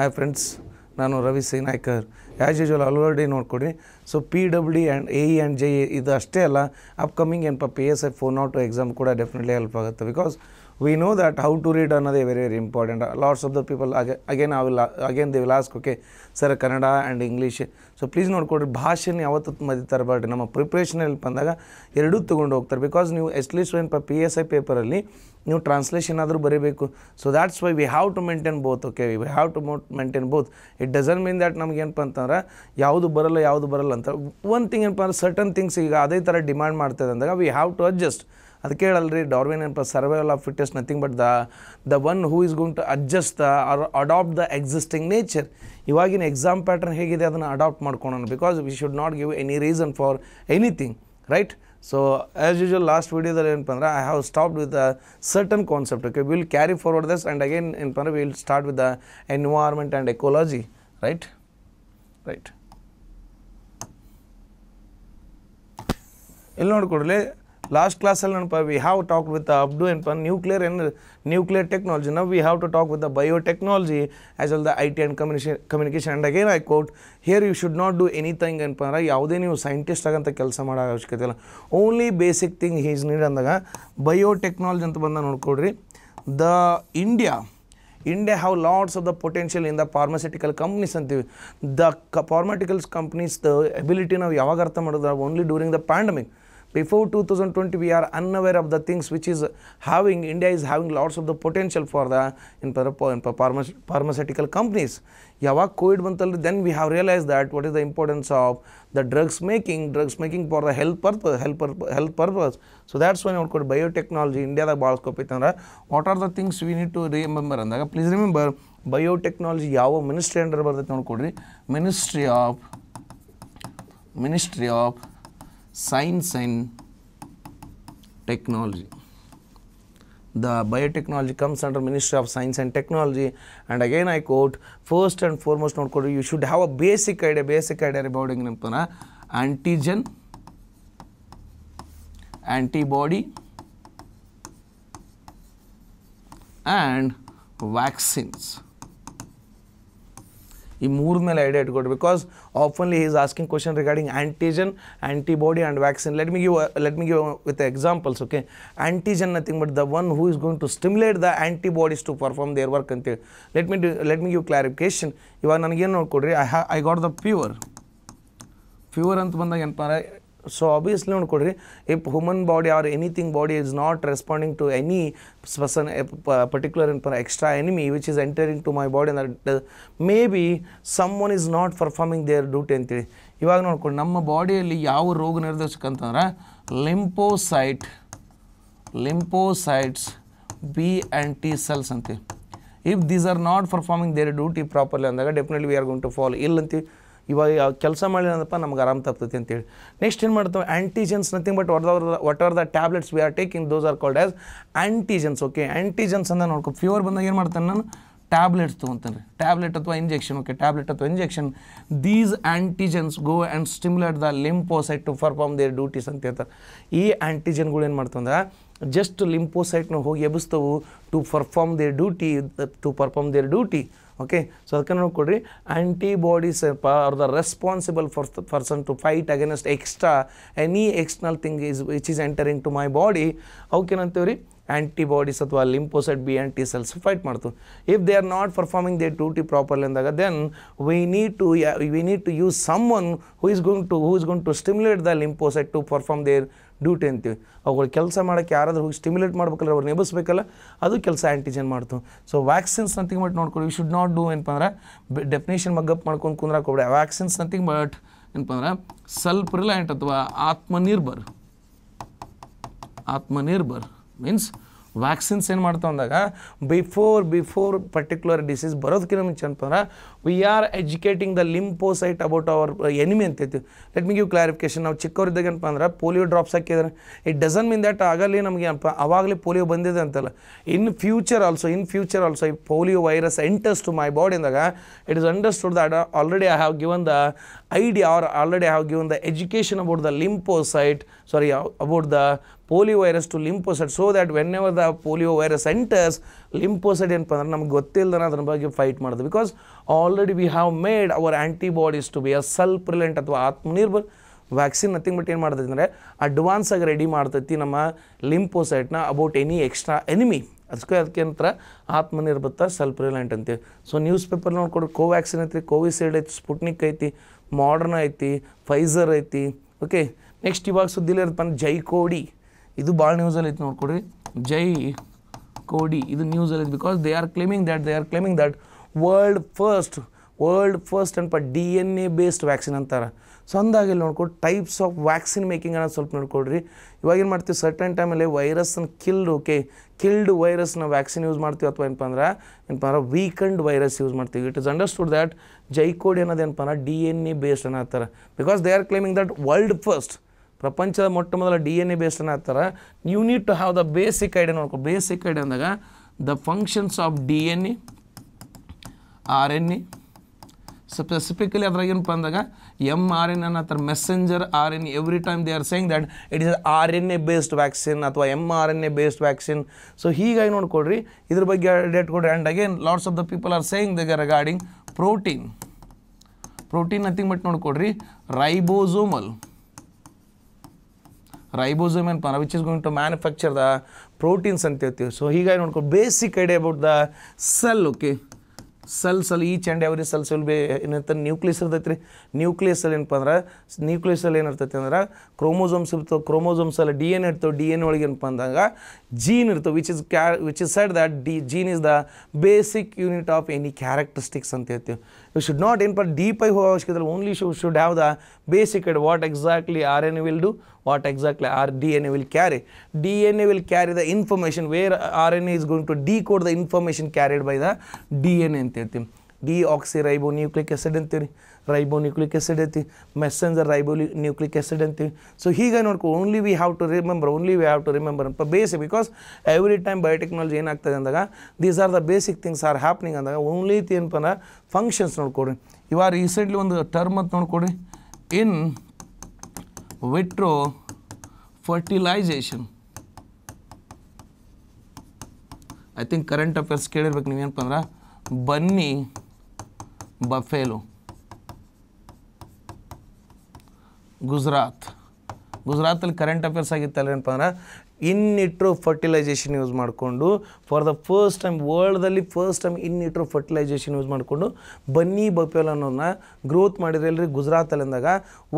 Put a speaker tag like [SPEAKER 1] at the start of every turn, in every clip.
[SPEAKER 1] Hi friends ನಾನು Ravi Singh Naykar as usual already ನೋಡ್ಕೊಡಿ so P W and A E and J ಇದು ಅಷ್ಟೇ ಅಲ್ಲ ಅಪ್ಕಮಿಂಗ್ ಏನಪ್ಪ P S F phone two exam ಕೂಡ ಡೆಫಿನೆಟ್ಲಿ ಹೆಲ್ಪ್ ಆಗುತ್ತೆ because we know that how to read another very very important lots of the people again i will again they will ask okay sir Kannada and English so please ನೋಡ್ಕೊಡ್ರಿ ಭಾಷೆನ ಯಾವತ್ತೂ ಮದಿ ತರಬೇಡ್ರಿ ನಮ್ಮ ಪ್ರಿಪ್ರೇಷನಲ್ಲಿ ಬಂದಾಗ ಎರಡೂ ತೊಗೊಂಡು ಹೋಗ್ತಾರೆ ಬಿಕಾಸ್ ನೀವು ಎಟ್ಲೀಸ್ಟ್ ಏನು ಪಿ ಎಸ್ ಐ ಪೇಪರಲ್ಲಿ ನೀವು ಟ್ರಾನ್ಸ್ಲೇಷನ್ ಆದರೂ ಬರೀಬೇಕು so that's why we have to maintain both okay we have to ಮೋಟ್ maintain both it doesn't mean that ನಮಗೇನಪ್ಪ ಅಂತಂದ್ರೆ ಯಾವುದು ಬರಲ್ಲ ಯಾವುದು ಬರಲ್ಲ ಅಂತ ಒನ್ ಥಿಂಗ್ ಏನಪ್ಪ ಅಂದ್ರೆ ಸರ್ಟನ್ ಥಿಂಗ್ಸ್ ಈಗ ಅದೇ ಥರ ಡಿಮ್ಯಾಂಡ್ ಮಾಡ್ತದೆ ಅಂದಾಗ ವಿ ಹ್ಯಾವ್ ಟು ಅಡ್ಜಸ್ಟ್ ಅದಕ್ಕೆ ಹೇಳಲ್ರಿ ಡಾರ್ವಿನ್ ಏನಪ್ಪ survival of fitness nothing but the the one who is going to adjust the or adapt the existing nature ಇವಾಗಿನ ಎಕ್ಸಾಮ್ ಪ್ಯಾಟರ್ನ್ ಹೇಗಿದೆ ಅದನ್ನು ಅಡಾಪ್ಟ್ ಮಾಡ್ಕೊಳೋಣ because we should not give any reason for anything right so as usual last ವೀಡಿಯೋದಲ್ಲಿ ಏನಪ್ಪ ಅಂದ್ರೆ I have stopped with a certain concept okay will carry forward thus and again ಏನಪ್ಪ ಅಂದ್ರೆ will start with the environment and ecology right right ಇಲ್ಲಿ ನೋಡಿಕೊಡ್ಲಿ last ಕ್ಲಾಸಲ್ಲಿ ನೆನಪ we have talk with the ಅಬ್ಡು ಏನಪ್ಪ ನ್ಯೂಕ್ಲಿಯರ್ ಎನ್ ನ್ಯೂಕ್ಲಿಯರ್ ಟೆಕ್ನಾಲಜಿ ನಾವು we have to talk with the biotechnology as all the I T and ಕಮ್ಯುನಿಷನ್ communication and again I quote here you should not do anything ಏನಪ್ಪ ಅಂದ್ರೆ ಯಾವುದೇ ನೀವು scientist ಆಗಂತ ಕೆಲಸ ಮಾಡೋ ಅವಶ್ಯಕತೆ ಇಲ್ಲ only basic thing he's need ಅಂದಾಗ ಬಯೋಟೆಕ್ನಾಲಜಿ ಅಂತ ಬಂದ ನೋಡ್ಕೊಡ್ರಿ the India India have lots of the potential in the pharmaceutical companies ಅಂತೀವಿ ದ ಕ ಫಾರ್ಮಾಟಿಕಲ್ಸ್ ಕಂಪ್ನೀಸ್ ದ ಎಬಿಲಿಟಿ ನಾವು ಯಾವಾಗ ಅರ್ಥ ಮಾಡಿದ್ರೆ only during the pandemic before two thousand twenty we are unaware of the things which is having India having lots of of the potential for the in pharmaceutical companies ಯಾವಾಗ Covid ರೀ then we have realise that what is the importance of the drugs making drugs making for the health purpose health ಪರ್ಪ health purpose so that's why ನೋಡ್ಕೊಡಿ biotechnology ಇಂಡಿಯಾದಾಗ ಭಾಳ scope ಐತಂದ್ರೆ what are the things we need to remember ಅಂದಾಗ please remember biotechnology ಯಾವ ministry under ಬರ್ತೈತೆ ನೋಡ್ಕೊಡ್ರಿ ministry of ministry of science and technology. The biotechnology comes under Ministry of Science and Technology and again I quote first and foremost not quote you should have a basic idea basic idea about antigen antibody and vaccines. ಈ ಮೂರು ಮೇಲೆ idea oftenly he is asking question regarding antigen, antibody and vaccine. Let me give, uh, let me give uh, with examples, okay. Antigen nothing but the one who is going to stimulate the antibodies to perform their work Let me, do, let me give clarification. I, ನನಗೇನು ನೋಡ್ಕೊಡ್ರಿ I ಹಾ I got so obviously ನೋಡ್ಕೊಡ್ರಿ if human body or anything body is not responding to any person particular in extra enemy which is entering to my body ಅಂದ may be some one is not performing their duty ಅಂತೇಳಿ ಇವಾಗ ನೋಡ್ಕೊಂಡು ನಮ್ಮ ಬಾಡಿಯಲ್ಲಿ ಯಾವ ರೋಗ ನಿರ್ದೇಶಕ ಅಂತಂದ್ರೆ lymphocyte lymphocytes B and T cells ಅಂತೀವಿ if these are not performing their duty properly ಅಂದಾಗ definitely we are going to follow ಇಲ್ಲಂತೀವಿ ಇವಾಗ ಕೆಲಸ ಮಾಡಿಲ್ಲಂದಪ್ಪ ನಮ್ಗೆ ಆರಾಮ್ ತಪ್ತೈತಿ ಅಂತೇಳಿ ನೆಕ್ಸ್ಟ್ ಏನು ಮಾಡ್ತಾವೆ antigens nothing but what are what are the tablets we are taking those are called as antigens okay antigens ಅಂತ ನೋಡ್ಕೊ ಫೀವರ್ ಬಂದಾಗ ಏನು ಮಾಡ್ತಾನೆ ನಾನು ಟ್ಯಾಬ್ಲೆಟ್ಸ್ ತೊಗೊತಾನೆ ಟ್ಯಾಬ್ಲೆಟ್ ಅಥವಾ ಇಂಜೆಕ್ಷನ್ ಓಕೆ ಟ್ಯಾಬ್ಲೆಟ್ ಅಥವಾ injection these antigens go and stimulate the lymphocyte to perform their duties ಅಂತ ಹೇಳ್ತಾರೆ ಈ ಆ್ಯಂಟಿಜೆನ್ಗಳು ಏನು ಮಾಡ್ತಂದ್ರೆ ಜಸ್ಟ್ ಲಿಂಪೋಸೈಟ್ನ ಹೋಗಿ ಎಬ್ಬಿಸ್ತವು to perform their duty to perform their duty okay so ಅದಕ್ಕೆ ನೋಡ್ಕೊಡ್ರಿ antibodies are the responsible for person to fight against extra any external thing is which is entering to my body ಅವಕ್ಕೇನಂತೀವ್ರಿ antibodies ಅಥವಾ lymphocyte B anti cells fight ಮಾಡ್ತು if they are not performing the duty properly ಅಂದಾಗ then we need to we need to use some one who is going to who is going to stimulate the lymphocyte to perform their duty ಅಂತೀವಿ ಅವುಗಳು ಕೆಲಸ ಮಾಡೋಕ್ಕೆ ಯಾರಾದರೂ ಹೋಗಿ stimulate ಮಾಡ್ಬೇಕಲ್ಲ ಅವ್ರು ನೆಬಿಸ್ಬೇಕಲ್ಲ ಅದು ಕೆಲಸ ಆ್ಯಂಟಿಜೆನ್ ಮಾಡ್ತು ಸೊ ವ್ಯಾಕ್ಸಿನ್ಸ್ ನಂತಿಂಗ್ ಬಟ್ ನೋಡ್ಕೊಳ್ಳಿ ಯು ಶುಡ್ ನಾಟ್ ಡೂ ಏನಪ್ಪ ಅಂದ್ರೆ ಡೆಫಿನೇಷನ್ ಮಗ್ಗಪ್ ಮಾಡ್ಕೊಂಡು ಕುಂದ್ರಾಕೋಬೇಡ ವ್ಯಾಕ್ಸಿನ್ಸ್ ನಥಿಂಗ್ ಬಟ್ ಏನಪ್ಪ ಅಂದ್ರೆ ಸೆಲ್ಫ್ ರಿಲಯಂಟ್ ಅಥವಾ ಆತ್ಮನಿರ್ಭರ್ ಆತ್ಮನಿರ್ಭರ್ ಮೀನ್ಸ್ ವ್ಯಾಕ್ಸಿನ್ಸ್ ಏನು ಮಾಡ್ತಾವಂದಾಗ ಅಂದಾಗ ಬಿಫೋರ್ ಬಿಫೋರ್ ಪರ್ಟಿಕ್ಯುಲರ್ ಡಿಸೀಸ್ ಬರೋದಕ್ಕಿಂತ ಮುಂಚೆ ಏನಪ್ಪ ಅಂದ್ರೆ we are educating the lymphocyte about our enemy ಅಂತ ಹೇಳ್ತೀವಿ ಲೆಟ್ ಮಿ ಗಿವ್ ಕ್ಲಾರಿಫಿಕೇಶನ್ ನಾವು ಚಿಕ್ಕವರಿದ್ದಾಗ ಏನಪ್ಪ ಅಂದ್ರೆ ಪೋಲಿಯೋ ಡ್ರಾಪ್ಸ್ ಹಾಕಿದ್ರೆ ಇಟ್ ಡಸನ್ ಮೀನ್ ದ್ಯಾಟ್ ಆಗಲಿ ನಮಗೆ ಏನಪ್ಪ ಆವಾಗಲೇ ಪೋಲಿಯೋ ಬಂದಿದೆ ಅಂತಲ್ಲ in future also in future also ಈ polio virus enters to my body ಅಂದಾಗ it is understood that already I have given the idea or already I have given the education about the lymphocyte sorry about the polio virus to lymphocyte so that when ever the polio virus enters lymphocyte ಏನಪ್ಪ ಅಂದ್ರೆ ನಮ್ಗೆ ಗೊತ್ತಿಲ್ಲದ ಅದ್ರ ಬಗ್ಗೆ fight ಮಾಡೋದು because all already we have made our antibodies to be a self reliant ಅಥವಾ Atmanirbhar vaccine nothing but ಏನು ಮಾಡ್ತೈತಿ ಅಂದರೆ ಅಡ್ವಾನ್ಸ್ ಆಗಿ ರೆಡಿ ಮಾಡ್ತೈತಿ ನಮ್ಮ ಲಿಂಪೋಸೈಟ್ನ ಅಬೌಟ್ ಎನಿ ಎಕ್ಸ್ಟ್ರಾ ಎನಿಮಿ ಅದಕ್ಕೆ ಅದಕ್ಕೆ ನಂತರ ಆತ್ಮನಿರ್ಭರ್ತ ಸೆಲ್ಫ್ ರಿಲೆಂಟ್ ಅಂತೀವಿ ಸೊ ನ್ಯೂಸ್ ಪೇಪರ್ ನೋಡ್ಕೊಡು ಕೋವ್ಯಾಕ್ಸಿನ್ ಐತಿ ಕೋವಿಶೀಲ್ಡ್ ಐತಿ ಸ್ಪುಟ್ನಿಕ್ ಐತಿ ಮಾಡರ್ನ್ ಐತಿ ಫೈಸರ್ ಐತಿ ಓಕೆ ನೆಕ್ಸ್ಟ್ ಇವಾಗ ಸುದ್ದಿಲ್ಲ ಇರಪ್ಪ ಜೈ ಕೋಡಿ ಇದು ಭಾಳ ನ್ಯೂಸಲ್ಲಿ ಐತಿ ನೋಡ್ಕೊಡ್ರಿ ಜೈ ಕೋಡಿ ಇದು ನ್ಯೂಸಲ್ಲಿ because they are claiming that they are claiming that world first world first ಅನ್ಪ D N A based vaccine ಅಂತಾರೆ ಸೊ ಅಂದಾಗೆ ನೋಡ್ಕೊಡು ಟೈಪ್ಸ್ ಆಫ್ ವ್ಯಾಕ್ಸಿನ್ ಮೇಕಿಂಗ್ ಅನ್ನೋದು ಸ್ವಲ್ಪ ನೋಡ್ಕೊಡ್ರಿ ಏನು ಮಾಡ್ತೀವಿ ಸರ್ಟನ್ ಟೈಮಲ್ಲಿ ವೈರಸ್ನ ಕಿಲ್ಡ್ ಓಕೆ ಕಿಲ್ಡ್ ವೈರಸ್ನ ವ್ಯಾಕ್ಸಿನ್ ಯೂಸ್ ಮಾಡ್ತೀವಿ ಅಥವಾ ಏನಪ್ಪ ಅಂದ್ರೆ ಏನಪ್ಪ ಅಂದ್ರೆ ವೀಕೆಂಡ್ ವೈರಸ್ ಯೂಸ್ ಮಾಡ್ತೀವಿ ಇಟ್ ಇಸ್ ಅಂಡರ್ಸ್ಟುಡ್ ದ್ಯಾಟ್ ಜೈಕೋಡ್ ಏನಪ್ಪ ಅಂದ್ರೆ ಡಿ ಎನ್ ಎ ಬೇಸ್ಡ್ ಆಗ್ತಾರೆ because they are claiming that world first ಪ್ರಪಂಚದ ಮೊಟ್ಟ ಮೊದಲ ಡಿ ಎನ್ ಎ ಬೇಸ್ಡ್ ಆಗ್ತಾರೆ you need to have the basic idea ನೋಡ್ಕೊ ಬೇಸಿಕ್ ಐಡಿಯಾ ಅಂದಾಗ the functions of D N A R N E specifically ಅದ್ರಾಗೇನಪ್ಪ ಅಂದಾಗ M R N ಅನ್ನೋ ಥರ messenger R N every time they are saying that it is R N A based vaccine ಅಥವಾ M R N A based vaccine so ಹೀಗಾಗಿ ನೋಡ್ಕೊಡ್ರಿ ಇದ್ರ ಬಗ್ಗೆ date ಕೊಡ್ರಿ and again lots of the people are saying the regarding protein protein nothing but ನೋಡ್ಕೊಡ್ರಿ ribosomal ribosome ಏನಪ್ಪ which is going to manufacture the proteins ಅಂತ ಹೇಳ್ತೀವಿ so ಹೀಗಾಗಿ ನೋಡ್ಕೊ basic idea about the cell okay cells ಅಲ್ಲಿ each and every cells will ಏನಂತ nucleus ಇರ್ತೈತೆ ರೀ ನ್ಯೂಕ್ಲಿಯಸ್ಸಲ್ಲಿ ಏನಪ್ಪ ಅಂದ್ರೆ ನ್ಯೂಕ್ಲಿಯಸಲ್ಲಿ ಏನಿರ್ತೈತೆ ಅಂದ್ರೆ ಕ್ರೋಮೋಸೋಮ್ಸ್ ಇರ್ತವೆ ಕ್ರೋಮೋಸೋಮ್ಸಲ್ಲಿ ಡಿ ಎನ್ ಇರ್ತವೆ ಡಿ ಎನ್ ಒಳಗೆ ಏನಪ್ಪ ಅಂದಾಗ ಜೀನ್ ಇರ್ತವೆ ವಿಚ್ ಇಸ್ ಕ್ಯಾ which is said that the gene is the basic unit of any characteristics ಅಂತ ಹೇಳ್ತೀವಿ ಶುಡ್ ನಾಟ್ ಇನ್ಪರ್ ಪರ್ ಡಿ ಪೈ ಹೋ ಅವಶ್ಯಕತೆ ಓನ್ಲಿ ಶು ಶುಡ್ ಹ್ಯಾವ್ ದ ಬೇಸಿಕ್ ಎಡ್ what exactly R N A will do what exactly R D N A will carry D N A will carry the information wear R N A is going to decode the information carried by the D N A ಅಂತ ಹೇಳ್ತೀವಿ deoxyribonucleic acid ಅಂತೀರಿ ರೈಬೋ ribonucleic acid ಐತಿ messenger nucleic acid ಅಂತೀವಿ so ಹೀಗೆ ನೋಡ್ಕೊ only we have to remember only we have to remember ಅಂತ basic because every time biotechnology ಏನಾಗ್ತದೆ ಅಂದಾಗ these are the basic things are happening ಅಂದಾಗ ಓನ್ಲಿ ಏನಪ್ಪ ಅಂದ್ರೆ ಫಂಕ್ಷನ್ಸ್ ನೋಡ್ಕೊಡ್ರಿ ಇವಾಗ ರೀಸೆಂಟ್ಲಿ ಒಂದು ಟರ್ಮ್ ಅಂತ ನೋಡ್ಕೊಡಿ in vitro fertilisation I think current affairs ಕೇಳಿರ್ಬೇಕು ನೀವೇನಪ್ಪ ಅಂದ್ರೆ ಬನ್ನಿ ಬಫೇಲು ಗುಜರಾತ್ ಗುಜರಾತಲ್ಲಿ ಕರೆಂಟ್ ಅಫೇರ್ಸ್ ಆಗಿತ್ತಲ್ಲ ಏನಪ್ಪ ಅಂದ್ರೆ ಇನ್ ಇಟ್ರೋ ಫರ್ಟಿಲೈಸೇಷನ್ ಯೂಸ್ ಮಾಡಿಕೊಂಡು ಫಾರ್ ದ ಫಸ್ಟ್ ಟೈಮ್ ವರ್ಲ್ಡಲ್ಲಿ first time in vitro fertilisation use ಮಾಡಿಕೊಂಡು ಬನ್ನಿ ಬಪೆಲ್ ಅನ್ನೋದನ್ನ ಗ್ರೋತ್ ಮಾಡಿದ್ರೆ ಎಲ್ಲರಿ ಗುಜರಾತಲ್ಲಿ ಅಂದಾಗ